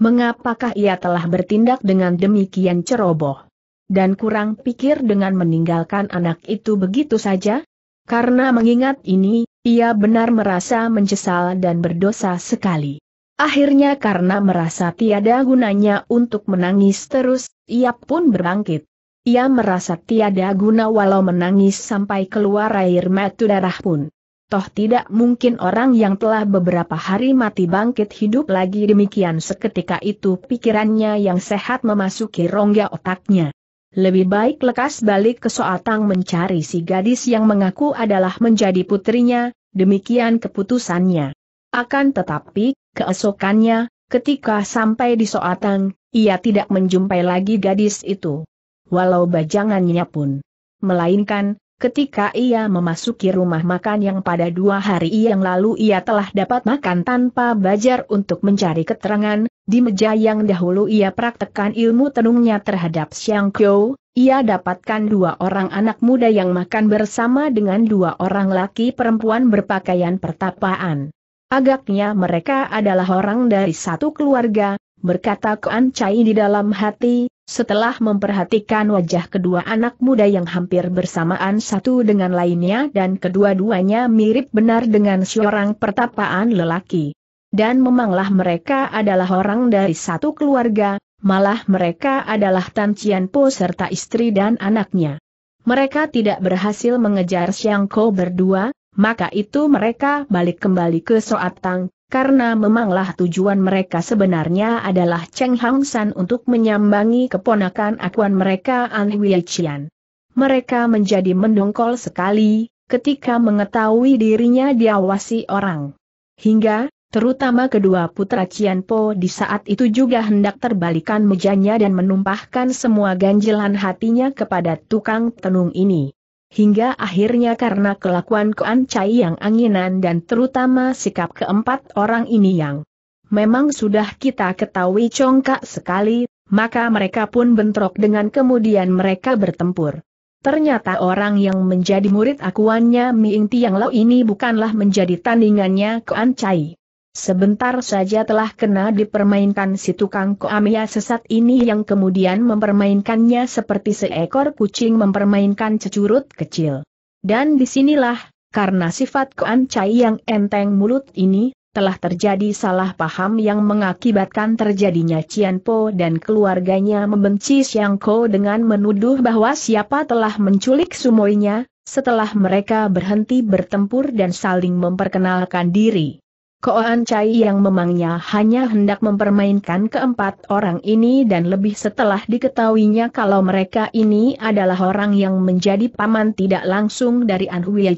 Mengapakah ia telah bertindak dengan demikian ceroboh? Dan kurang pikir dengan meninggalkan anak itu begitu saja? Karena mengingat ini, ia benar merasa menyesal dan berdosa sekali. Akhirnya karena merasa tiada gunanya untuk menangis terus, ia pun berbangkit. Ia merasa tiada guna walau menangis sampai keluar air mata darah pun. Toh tidak mungkin orang yang telah beberapa hari mati bangkit hidup lagi demikian seketika itu pikirannya yang sehat memasuki rongga otaknya. Lebih baik lekas balik ke Soatang mencari si gadis yang mengaku adalah menjadi putrinya, demikian keputusannya. Akan tetapi, keesokannya, ketika sampai di Soatang, ia tidak menjumpai lagi gadis itu. Walau bajangannya pun. Melainkan, ketika ia memasuki rumah makan yang pada dua hari yang lalu ia telah dapat makan tanpa bajar untuk mencari keterangan, di meja yang dahulu ia praktekkan ilmu tenungnya terhadap Xiang Kyo, ia dapatkan dua orang anak muda yang makan bersama dengan dua orang laki perempuan berpakaian pertapaan. Agaknya mereka adalah orang dari satu keluarga, berkata Kuan Chai di dalam hati, setelah memperhatikan wajah kedua anak muda yang hampir bersamaan satu dengan lainnya dan kedua-duanya mirip benar dengan seorang pertapaan lelaki dan memanglah mereka adalah orang dari satu keluarga, malah mereka adalah Tan Cian Po serta istri dan anaknya. Mereka tidak berhasil mengejar Xiang Ko berdua, maka itu mereka balik kembali ke Soatang, karena memanglah tujuan mereka sebenarnya adalah Cheng Hang San untuk menyambangi keponakan akuan mereka An Wei Qian. Mereka menjadi mendongkol sekali, ketika mengetahui dirinya diawasi orang. Hingga, Terutama kedua putra Cian Po di saat itu juga hendak terbalikan mejanya dan menumpahkan semua ganjilan hatinya kepada tukang tenung ini. Hingga akhirnya karena kelakuan Kuan Chai yang anginan dan terutama sikap keempat orang ini yang memang sudah kita ketahui congkak sekali, maka mereka pun bentrok dengan kemudian mereka bertempur. Ternyata orang yang menjadi murid akuannya Miing Tiang Lau ini bukanlah menjadi tandingannya Kuan Chai. Sebentar saja telah kena dipermainkan si tukang koamia sesat ini yang kemudian mempermainkannya seperti seekor kucing mempermainkan cecurut kecil. Dan disinilah, karena sifat koancai yang enteng mulut ini, telah terjadi salah paham yang mengakibatkan terjadinya cianpo dan keluarganya membenci Xiang Ko dengan menuduh bahwa siapa telah menculik sumoinya, setelah mereka berhenti bertempur dan saling memperkenalkan diri. Koan Chai yang memangnya hanya hendak mempermainkan keempat orang ini dan lebih setelah diketahuinya kalau mereka ini adalah orang yang menjadi paman tidak langsung dari An Hui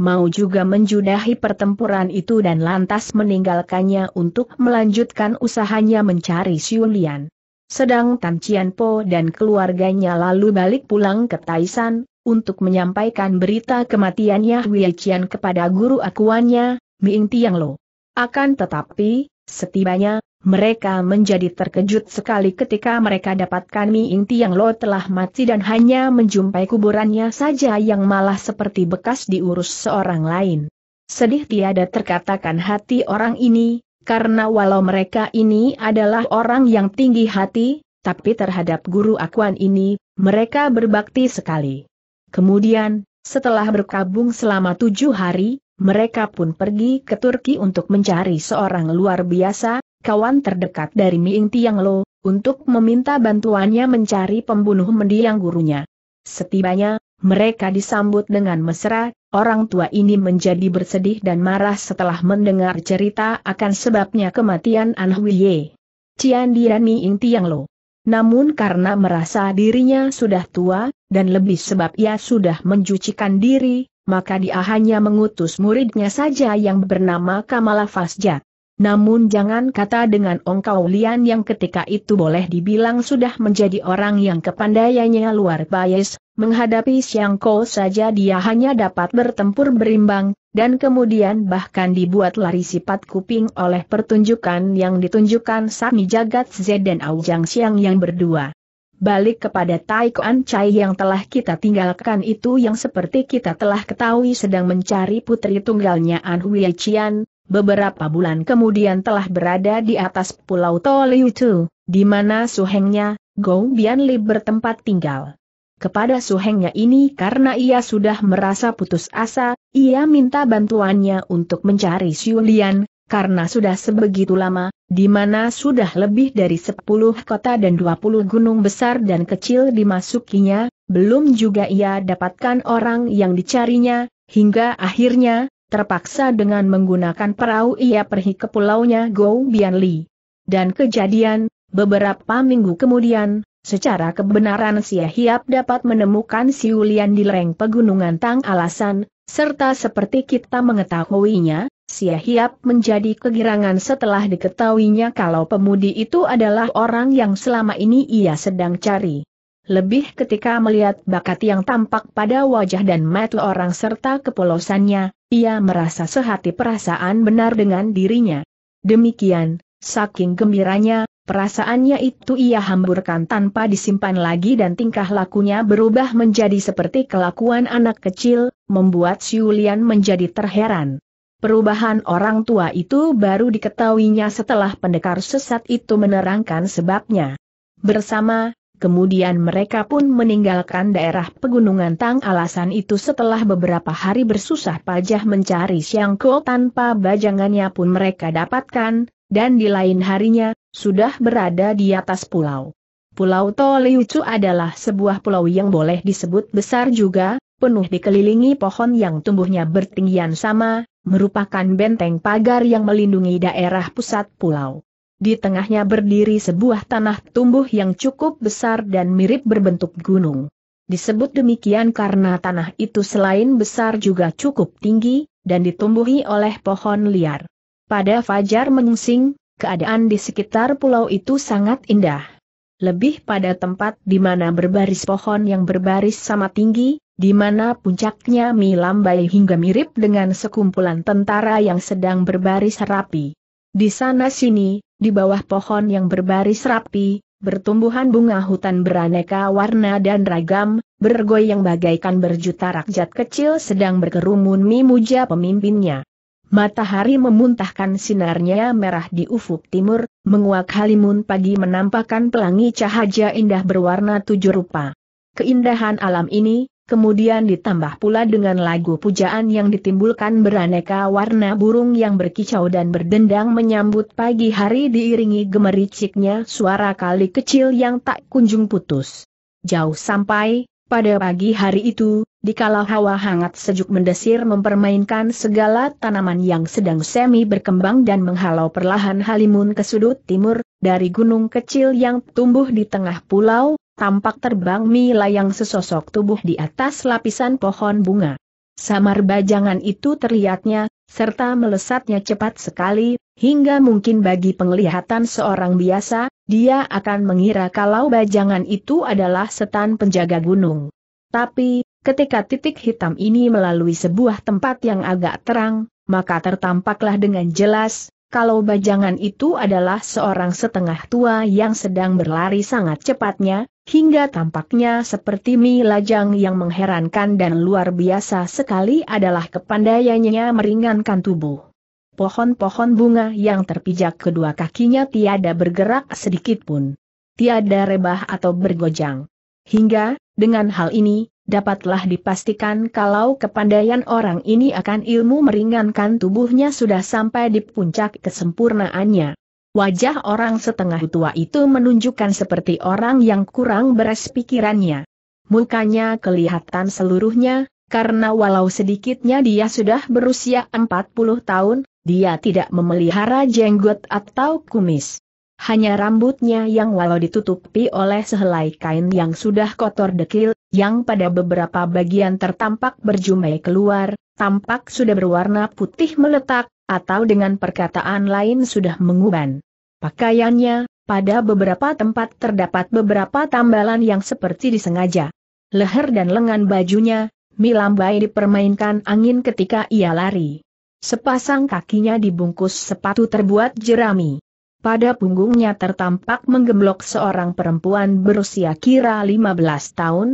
mau juga menjudahi pertempuran itu dan lantas meninggalkannya untuk melanjutkan usahanya mencari Siulian. Sedang Tan Cian Po dan keluarganya lalu balik pulang ke Taishan untuk menyampaikan berita kematiannya Wei Qian kepada guru akuannya, Ming Tiang Lo. Akan tetapi, setibanya, mereka menjadi terkejut sekali ketika mereka dapatkan Mi Ying Tiang Lo telah mati dan hanya menjumpai kuburannya saja yang malah seperti bekas diurus seorang lain. Sedih tiada terkatakan hati orang ini, karena walau mereka ini adalah orang yang tinggi hati, tapi terhadap guru akuan ini, mereka berbakti sekali. Kemudian, setelah berkabung selama tujuh hari, mereka pun pergi ke Turki untuk mencari seorang luar biasa, kawan terdekat dari Ming Tiang Lo, untuk meminta bantuannya mencari pembunuh mendiang gurunya. Setibanya, mereka disambut dengan mesra, orang tua ini menjadi bersedih dan marah setelah mendengar cerita akan sebabnya kematian An Huiye. Cian Dian Ming Tiang Lo. Namun karena merasa dirinya sudah tua, dan lebih sebab ia sudah mencucikan diri, maka dia hanya mengutus muridnya saja yang bernama Kamala Fasja. Namun jangan kata dengan Ongkau Lian yang ketika itu boleh dibilang sudah menjadi orang yang kepandaiannya luar bias, menghadapi Siang Ko saja dia hanya dapat bertempur berimbang, dan kemudian bahkan dibuat lari sifat kuping oleh pertunjukan yang ditunjukkan Sami Jagat Z dan Aujang Siang yang berdua balik kepada Kuan Chai yang telah kita tinggalkan itu yang seperti kita telah ketahui sedang mencari putri tunggalnya An Hui Cian. beberapa bulan kemudian telah berada di atas pulau Tu, di mana suhengnya, Gou Bianli bertempat tinggal. Kepada suhengnya ini karena ia sudah merasa putus asa, ia minta bantuannya untuk mencari Lian karena sudah sebegitu lama, di mana sudah lebih dari sepuluh kota dan dua puluh gunung besar dan kecil dimasukinya, belum juga ia dapatkan orang yang dicarinya, hingga akhirnya, terpaksa dengan menggunakan perahu ia pergi ke pulaunya Bian Li. Dan kejadian, beberapa minggu kemudian, Secara kebenaran Sia Hiap dapat menemukan si Siulian di lereng pegunungan Tang Alasan, serta seperti kita mengetahuinya, sia hiap menjadi kegirangan setelah diketahuinya kalau pemudi itu adalah orang yang selama ini ia sedang cari. Lebih ketika melihat bakat yang tampak pada wajah dan mata orang serta kepolosannya, ia merasa sehati perasaan benar dengan dirinya. Demikian, saking gembiranya, perasaannya itu ia hamburkan tanpa disimpan lagi dan tingkah lakunya berubah menjadi seperti kelakuan anak kecil, membuat Siulian menjadi terheran. Perubahan orang tua itu baru diketahuinya setelah pendekar sesat itu menerangkan sebabnya. Bersama, kemudian mereka pun meninggalkan daerah pegunungan Tang alasan itu setelah beberapa hari bersusah payah mencari Siang Ko tanpa bajangannya pun mereka dapatkan, dan di lain harinya, sudah berada di atas pulau. Pulau Toliucu adalah sebuah pulau yang boleh disebut besar juga, penuh dikelilingi pohon yang tumbuhnya bertinggian sama, merupakan benteng pagar yang melindungi daerah pusat pulau. Di tengahnya berdiri sebuah tanah tumbuh yang cukup besar dan mirip berbentuk gunung. Disebut demikian karena tanah itu selain besar juga cukup tinggi, dan ditumbuhi oleh pohon liar. Pada fajar menyingsing, keadaan di sekitar pulau itu sangat indah. Lebih pada tempat di mana berbaris pohon yang berbaris sama tinggi, di mana puncaknya melambai hingga mirip dengan sekumpulan tentara yang sedang berbaris rapi. Di sana sini, di bawah pohon yang berbaris rapi, bertumbuhan bunga hutan beraneka warna dan ragam, bergoyang bagaikan berjuta rakyat kecil sedang berkerumun memuja pemimpinnya. Matahari memuntahkan sinarnya merah di ufuk timur, menguak halimun pagi menampakkan pelangi cahaya indah berwarna tujuh rupa. Keindahan alam ini, kemudian ditambah pula dengan lagu pujaan yang ditimbulkan beraneka warna burung yang berkicau dan berdendang menyambut pagi hari diiringi gemericiknya suara kali kecil yang tak kunjung putus. Jauh sampai, pada pagi hari itu, dikala hawa hangat sejuk mendesir mempermainkan segala tanaman yang sedang semi berkembang dan menghalau perlahan halimun ke sudut timur, dari gunung kecil yang tumbuh di tengah pulau, tampak terbang mila Layang sesosok tubuh di atas lapisan pohon bunga. Samar bajangan itu terlihatnya, serta melesatnya cepat sekali, hingga mungkin bagi penglihatan seorang biasa, dia akan mengira kalau bajangan itu adalah setan penjaga gunung. Tapi, ketika titik hitam ini melalui sebuah tempat yang agak terang, maka tertampaklah dengan jelas, kalau bajangan itu adalah seorang setengah tua yang sedang berlari sangat cepatnya, hingga tampaknya seperti Mi Lajang yang mengherankan dan luar biasa sekali adalah kepandaiannya meringankan tubuh. Pohon-pohon bunga yang terpijak kedua kakinya tiada bergerak sedikit pun. Tiada rebah atau bergojang. Hingga, dengan hal ini, Dapatlah dipastikan kalau kepandaian orang ini akan ilmu meringankan tubuhnya sudah sampai di puncak kesempurnaannya. Wajah orang setengah tua itu menunjukkan seperti orang yang kurang beres pikirannya. Mukanya kelihatan seluruhnya, karena walau sedikitnya dia sudah berusia 40 tahun, dia tidak memelihara jenggot atau kumis. Hanya rambutnya yang walau ditutupi oleh sehelai kain yang sudah kotor dekil, yang pada beberapa bagian tertampak berjumai keluar, tampak sudah berwarna putih meletak, atau dengan perkataan lain sudah menguban. Pakaiannya, pada beberapa tempat terdapat beberapa tambalan yang seperti disengaja. Leher dan lengan bajunya, milambai dipermainkan angin ketika ia lari. Sepasang kakinya dibungkus sepatu terbuat jerami. Pada punggungnya tertampak menggemblok seorang perempuan berusia kira 15 tahun,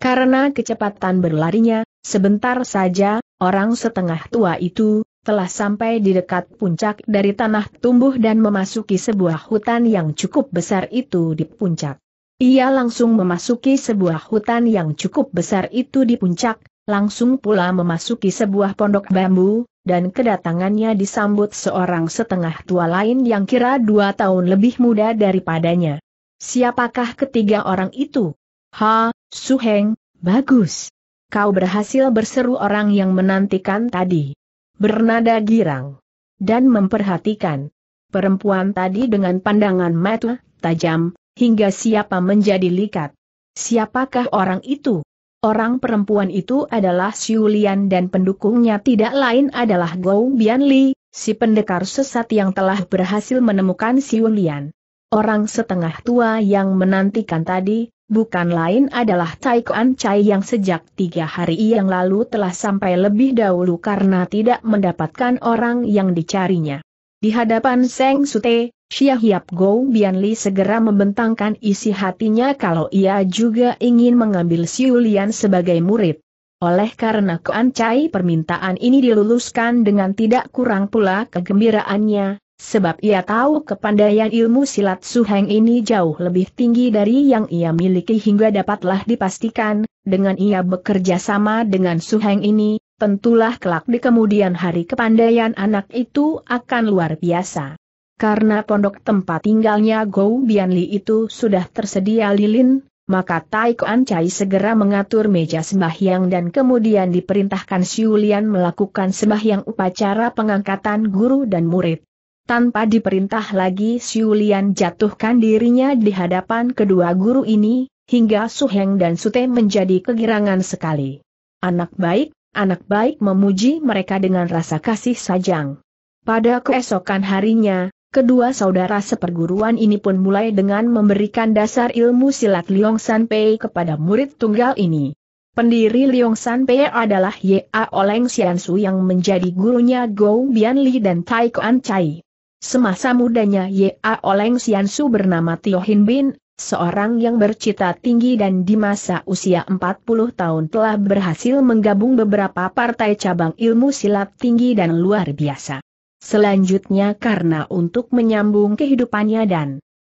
karena kecepatan berlarinya, sebentar saja, orang setengah tua itu, telah sampai di dekat puncak dari tanah tumbuh dan memasuki sebuah hutan yang cukup besar itu di puncak. Ia langsung memasuki sebuah hutan yang cukup besar itu di puncak, langsung pula memasuki sebuah pondok bambu, dan kedatangannya disambut seorang setengah tua lain yang kira dua tahun lebih muda daripadanya. Siapakah ketiga orang itu? Ha, Suheng, bagus. Kau berhasil berseru orang yang menantikan tadi. Bernada girang. Dan memperhatikan. Perempuan tadi dengan pandangan mata, tajam, hingga siapa menjadi likat. Siapakah orang itu? Orang perempuan itu adalah Siulian dan pendukungnya tidak lain adalah Gou Bianli, si pendekar sesat yang telah berhasil menemukan Siulian. Orang setengah tua yang menantikan tadi, bukan lain adalah Tai Kuan Chai yang sejak tiga hari yang lalu telah sampai lebih dahulu karena tidak mendapatkan orang yang dicarinya. Di hadapan Seng Sute, Xia Hiap Go Bianli segera membentangkan isi hatinya kalau ia juga ingin mengambil Siu Lian sebagai murid. Oleh karena Kuan Chai permintaan ini diluluskan dengan tidak kurang pula kegembiraannya, sebab ia tahu kepandaian ilmu silat Suheng ini jauh lebih tinggi dari yang ia miliki hingga dapatlah dipastikan, dengan ia bekerja sama dengan Suheng ini, tentulah kelak di kemudian hari kepandaian anak itu akan luar biasa. Karena pondok tempat tinggalnya Gou Bianli itu sudah tersedia lilin, maka Kuan Chai segera mengatur meja sembahyang dan kemudian diperintahkan Siulian melakukan sembahyang upacara pengangkatan guru dan murid. Tanpa diperintah lagi Siulian jatuhkan dirinya di hadapan kedua guru ini, hingga Suheng dan Sute menjadi kegirangan sekali. Anak baik, anak baik memuji mereka dengan rasa kasih sajang. Pada keesokan harinya, kedua saudara seperguruan ini pun mulai dengan memberikan dasar ilmu silat Liong San Pei kepada murid tunggal ini. Pendiri Liong San Pei adalah A Oleng Xiansu yang menjadi gurunya Gou Bianli dan Tai Kuan Chai. Semasa mudanya Ya Oleng Xiansu bernama Tio Hin Bin, seorang yang bercita tinggi dan di masa usia 40 tahun telah berhasil menggabung beberapa partai cabang ilmu silat tinggi dan luar biasa. Selanjutnya karena untuk menyambung kehidupannya dan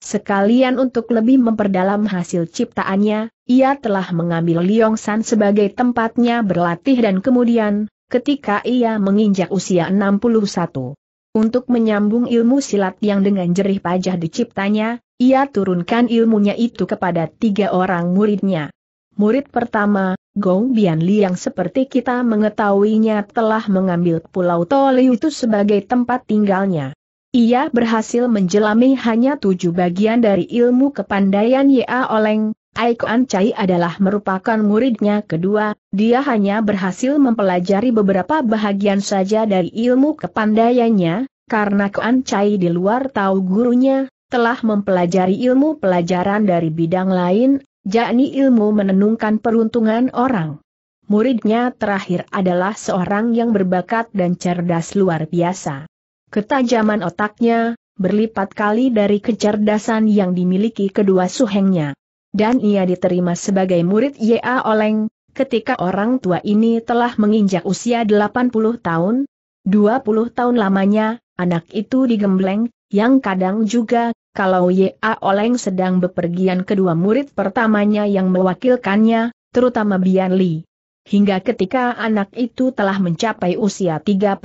sekalian untuk lebih memperdalam hasil ciptaannya, ia telah mengambil Liongsan sebagai tempatnya berlatih dan kemudian, ketika ia menginjak usia 61 untuk menyambung ilmu silat yang dengan jerih pajah diciptanya, ia turunkan ilmunya itu kepada tiga orang muridnya. Murid pertama, Gong Bianli yang seperti kita mengetahuinya telah mengambil Pulau Toli itu sebagai tempat tinggalnya. Ia berhasil menjelami hanya tujuh bagian dari ilmu kepandaian Ya Oleng, Aikuan Chai adalah merupakan muridnya kedua, dia hanya berhasil mempelajari beberapa bahagian saja dari ilmu kepandaiannya, karena Kuan Chai di luar tahu gurunya, telah mempelajari ilmu pelajaran dari bidang lain, yakni ilmu menenungkan peruntungan orang. Muridnya terakhir adalah seorang yang berbakat dan cerdas luar biasa. Ketajaman otaknya, berlipat kali dari kecerdasan yang dimiliki kedua suhengnya dan ia diterima sebagai murid Ya Oleng, ketika orang tua ini telah menginjak usia 80 tahun, 20 tahun lamanya, anak itu digembleng, yang kadang juga, kalau Ya Oleng sedang bepergian kedua murid pertamanya yang mewakilkannya, terutama Bian Li. Hingga ketika anak itu telah mencapai usia 32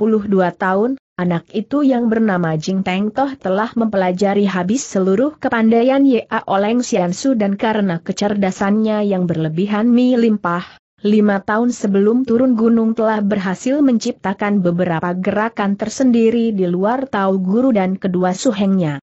tahun, anak itu yang bernama Jing Teng Toh telah mempelajari habis seluruh kepandaian Ya Oleng Siansu dan karena kecerdasannya yang berlebihan melimpah, Lima tahun sebelum turun gunung telah berhasil menciptakan beberapa gerakan tersendiri di luar tahu guru dan kedua suhengnya.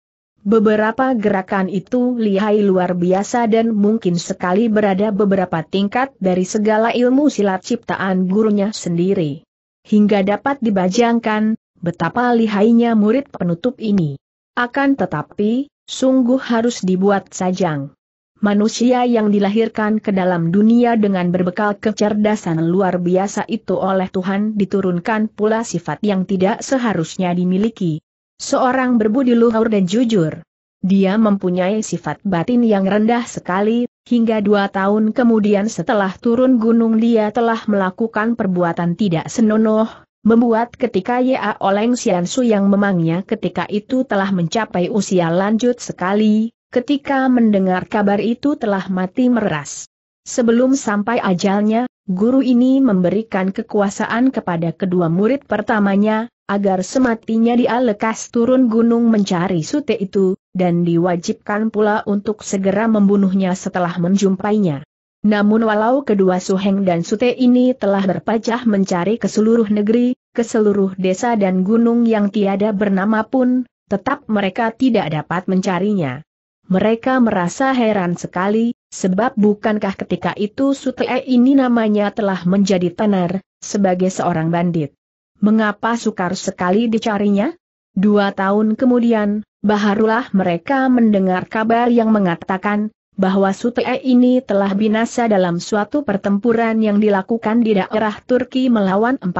Beberapa gerakan itu lihai luar biasa dan mungkin sekali berada beberapa tingkat dari segala ilmu silat ciptaan gurunya sendiri. Hingga dapat dibajangkan, betapa lihainya murid penutup ini. Akan tetapi, sungguh harus dibuat sajang. Manusia yang dilahirkan ke dalam dunia dengan berbekal kecerdasan luar biasa itu oleh Tuhan diturunkan pula sifat yang tidak seharusnya dimiliki, Seorang berbudi luhur dan jujur. Dia mempunyai sifat batin yang rendah sekali, hingga dua tahun kemudian setelah turun gunung dia telah melakukan perbuatan tidak senonoh, membuat ketika Ya Oleng Xiansu yang memangnya ketika itu telah mencapai usia lanjut sekali, ketika mendengar kabar itu telah mati meras. Sebelum sampai ajalnya, guru ini memberikan kekuasaan kepada kedua murid pertamanya, agar sematinya dia lekas turun gunung mencari sute itu, dan diwajibkan pula untuk segera membunuhnya setelah menjumpainya. Namun walau kedua Suheng dan Sute ini telah berpajah mencari ke seluruh negeri, ke seluruh desa dan gunung yang tiada bernama pun, tetap mereka tidak dapat mencarinya. Mereka merasa heran sekali, sebab bukankah ketika itu Sutee ini namanya telah menjadi tenar, sebagai seorang bandit. Mengapa sukar sekali dicarinya? Dua tahun kemudian, baharulah mereka mendengar kabar yang mengatakan, bahwa Sutee ini telah binasa dalam suatu pertempuran yang dilakukan di daerah Turki melawan 41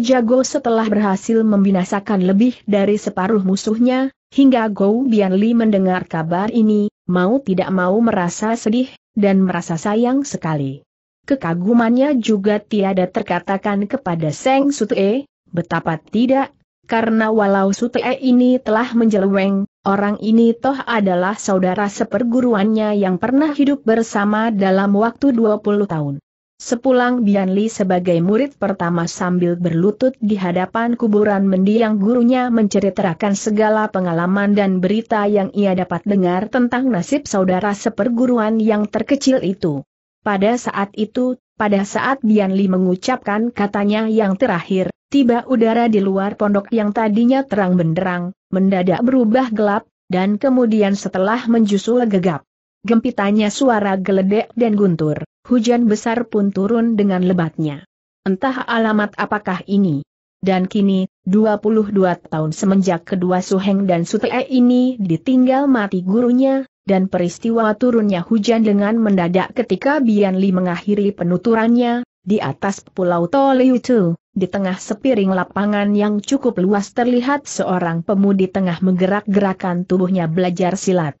jago setelah berhasil membinasakan lebih dari separuh musuhnya, hingga Gou Bianli mendengar kabar ini, mau tidak mau merasa sedih, dan merasa sayang sekali. Kekagumannya juga tiada terkatakan kepada Seng Sutee, betapa tidak, karena walau Sutee ini telah menjeleweng, Orang ini toh adalah saudara seperguruannya yang pernah hidup bersama dalam waktu 20 tahun. Sepulang Bianli sebagai murid pertama sambil berlutut di hadapan kuburan mendiang gurunya menceritakan segala pengalaman dan berita yang ia dapat dengar tentang nasib saudara seperguruan yang terkecil itu. Pada saat itu, pada saat Bianli mengucapkan katanya yang terakhir, Tiba udara di luar pondok yang tadinya terang benderang, mendadak berubah gelap, dan kemudian setelah menjusul gegap. Gempitannya suara geledek dan guntur, hujan besar pun turun dengan lebatnya. Entah alamat apakah ini. Dan kini, 22 tahun semenjak kedua Suheng dan Sutee ini ditinggal mati gurunya, dan peristiwa turunnya hujan dengan mendadak ketika Bian Li mengakhiri penuturannya, di atas pulau Toliutu, di tengah sepiring lapangan yang cukup luas terlihat seorang pemudi tengah menggerak-gerakan tubuhnya belajar silat.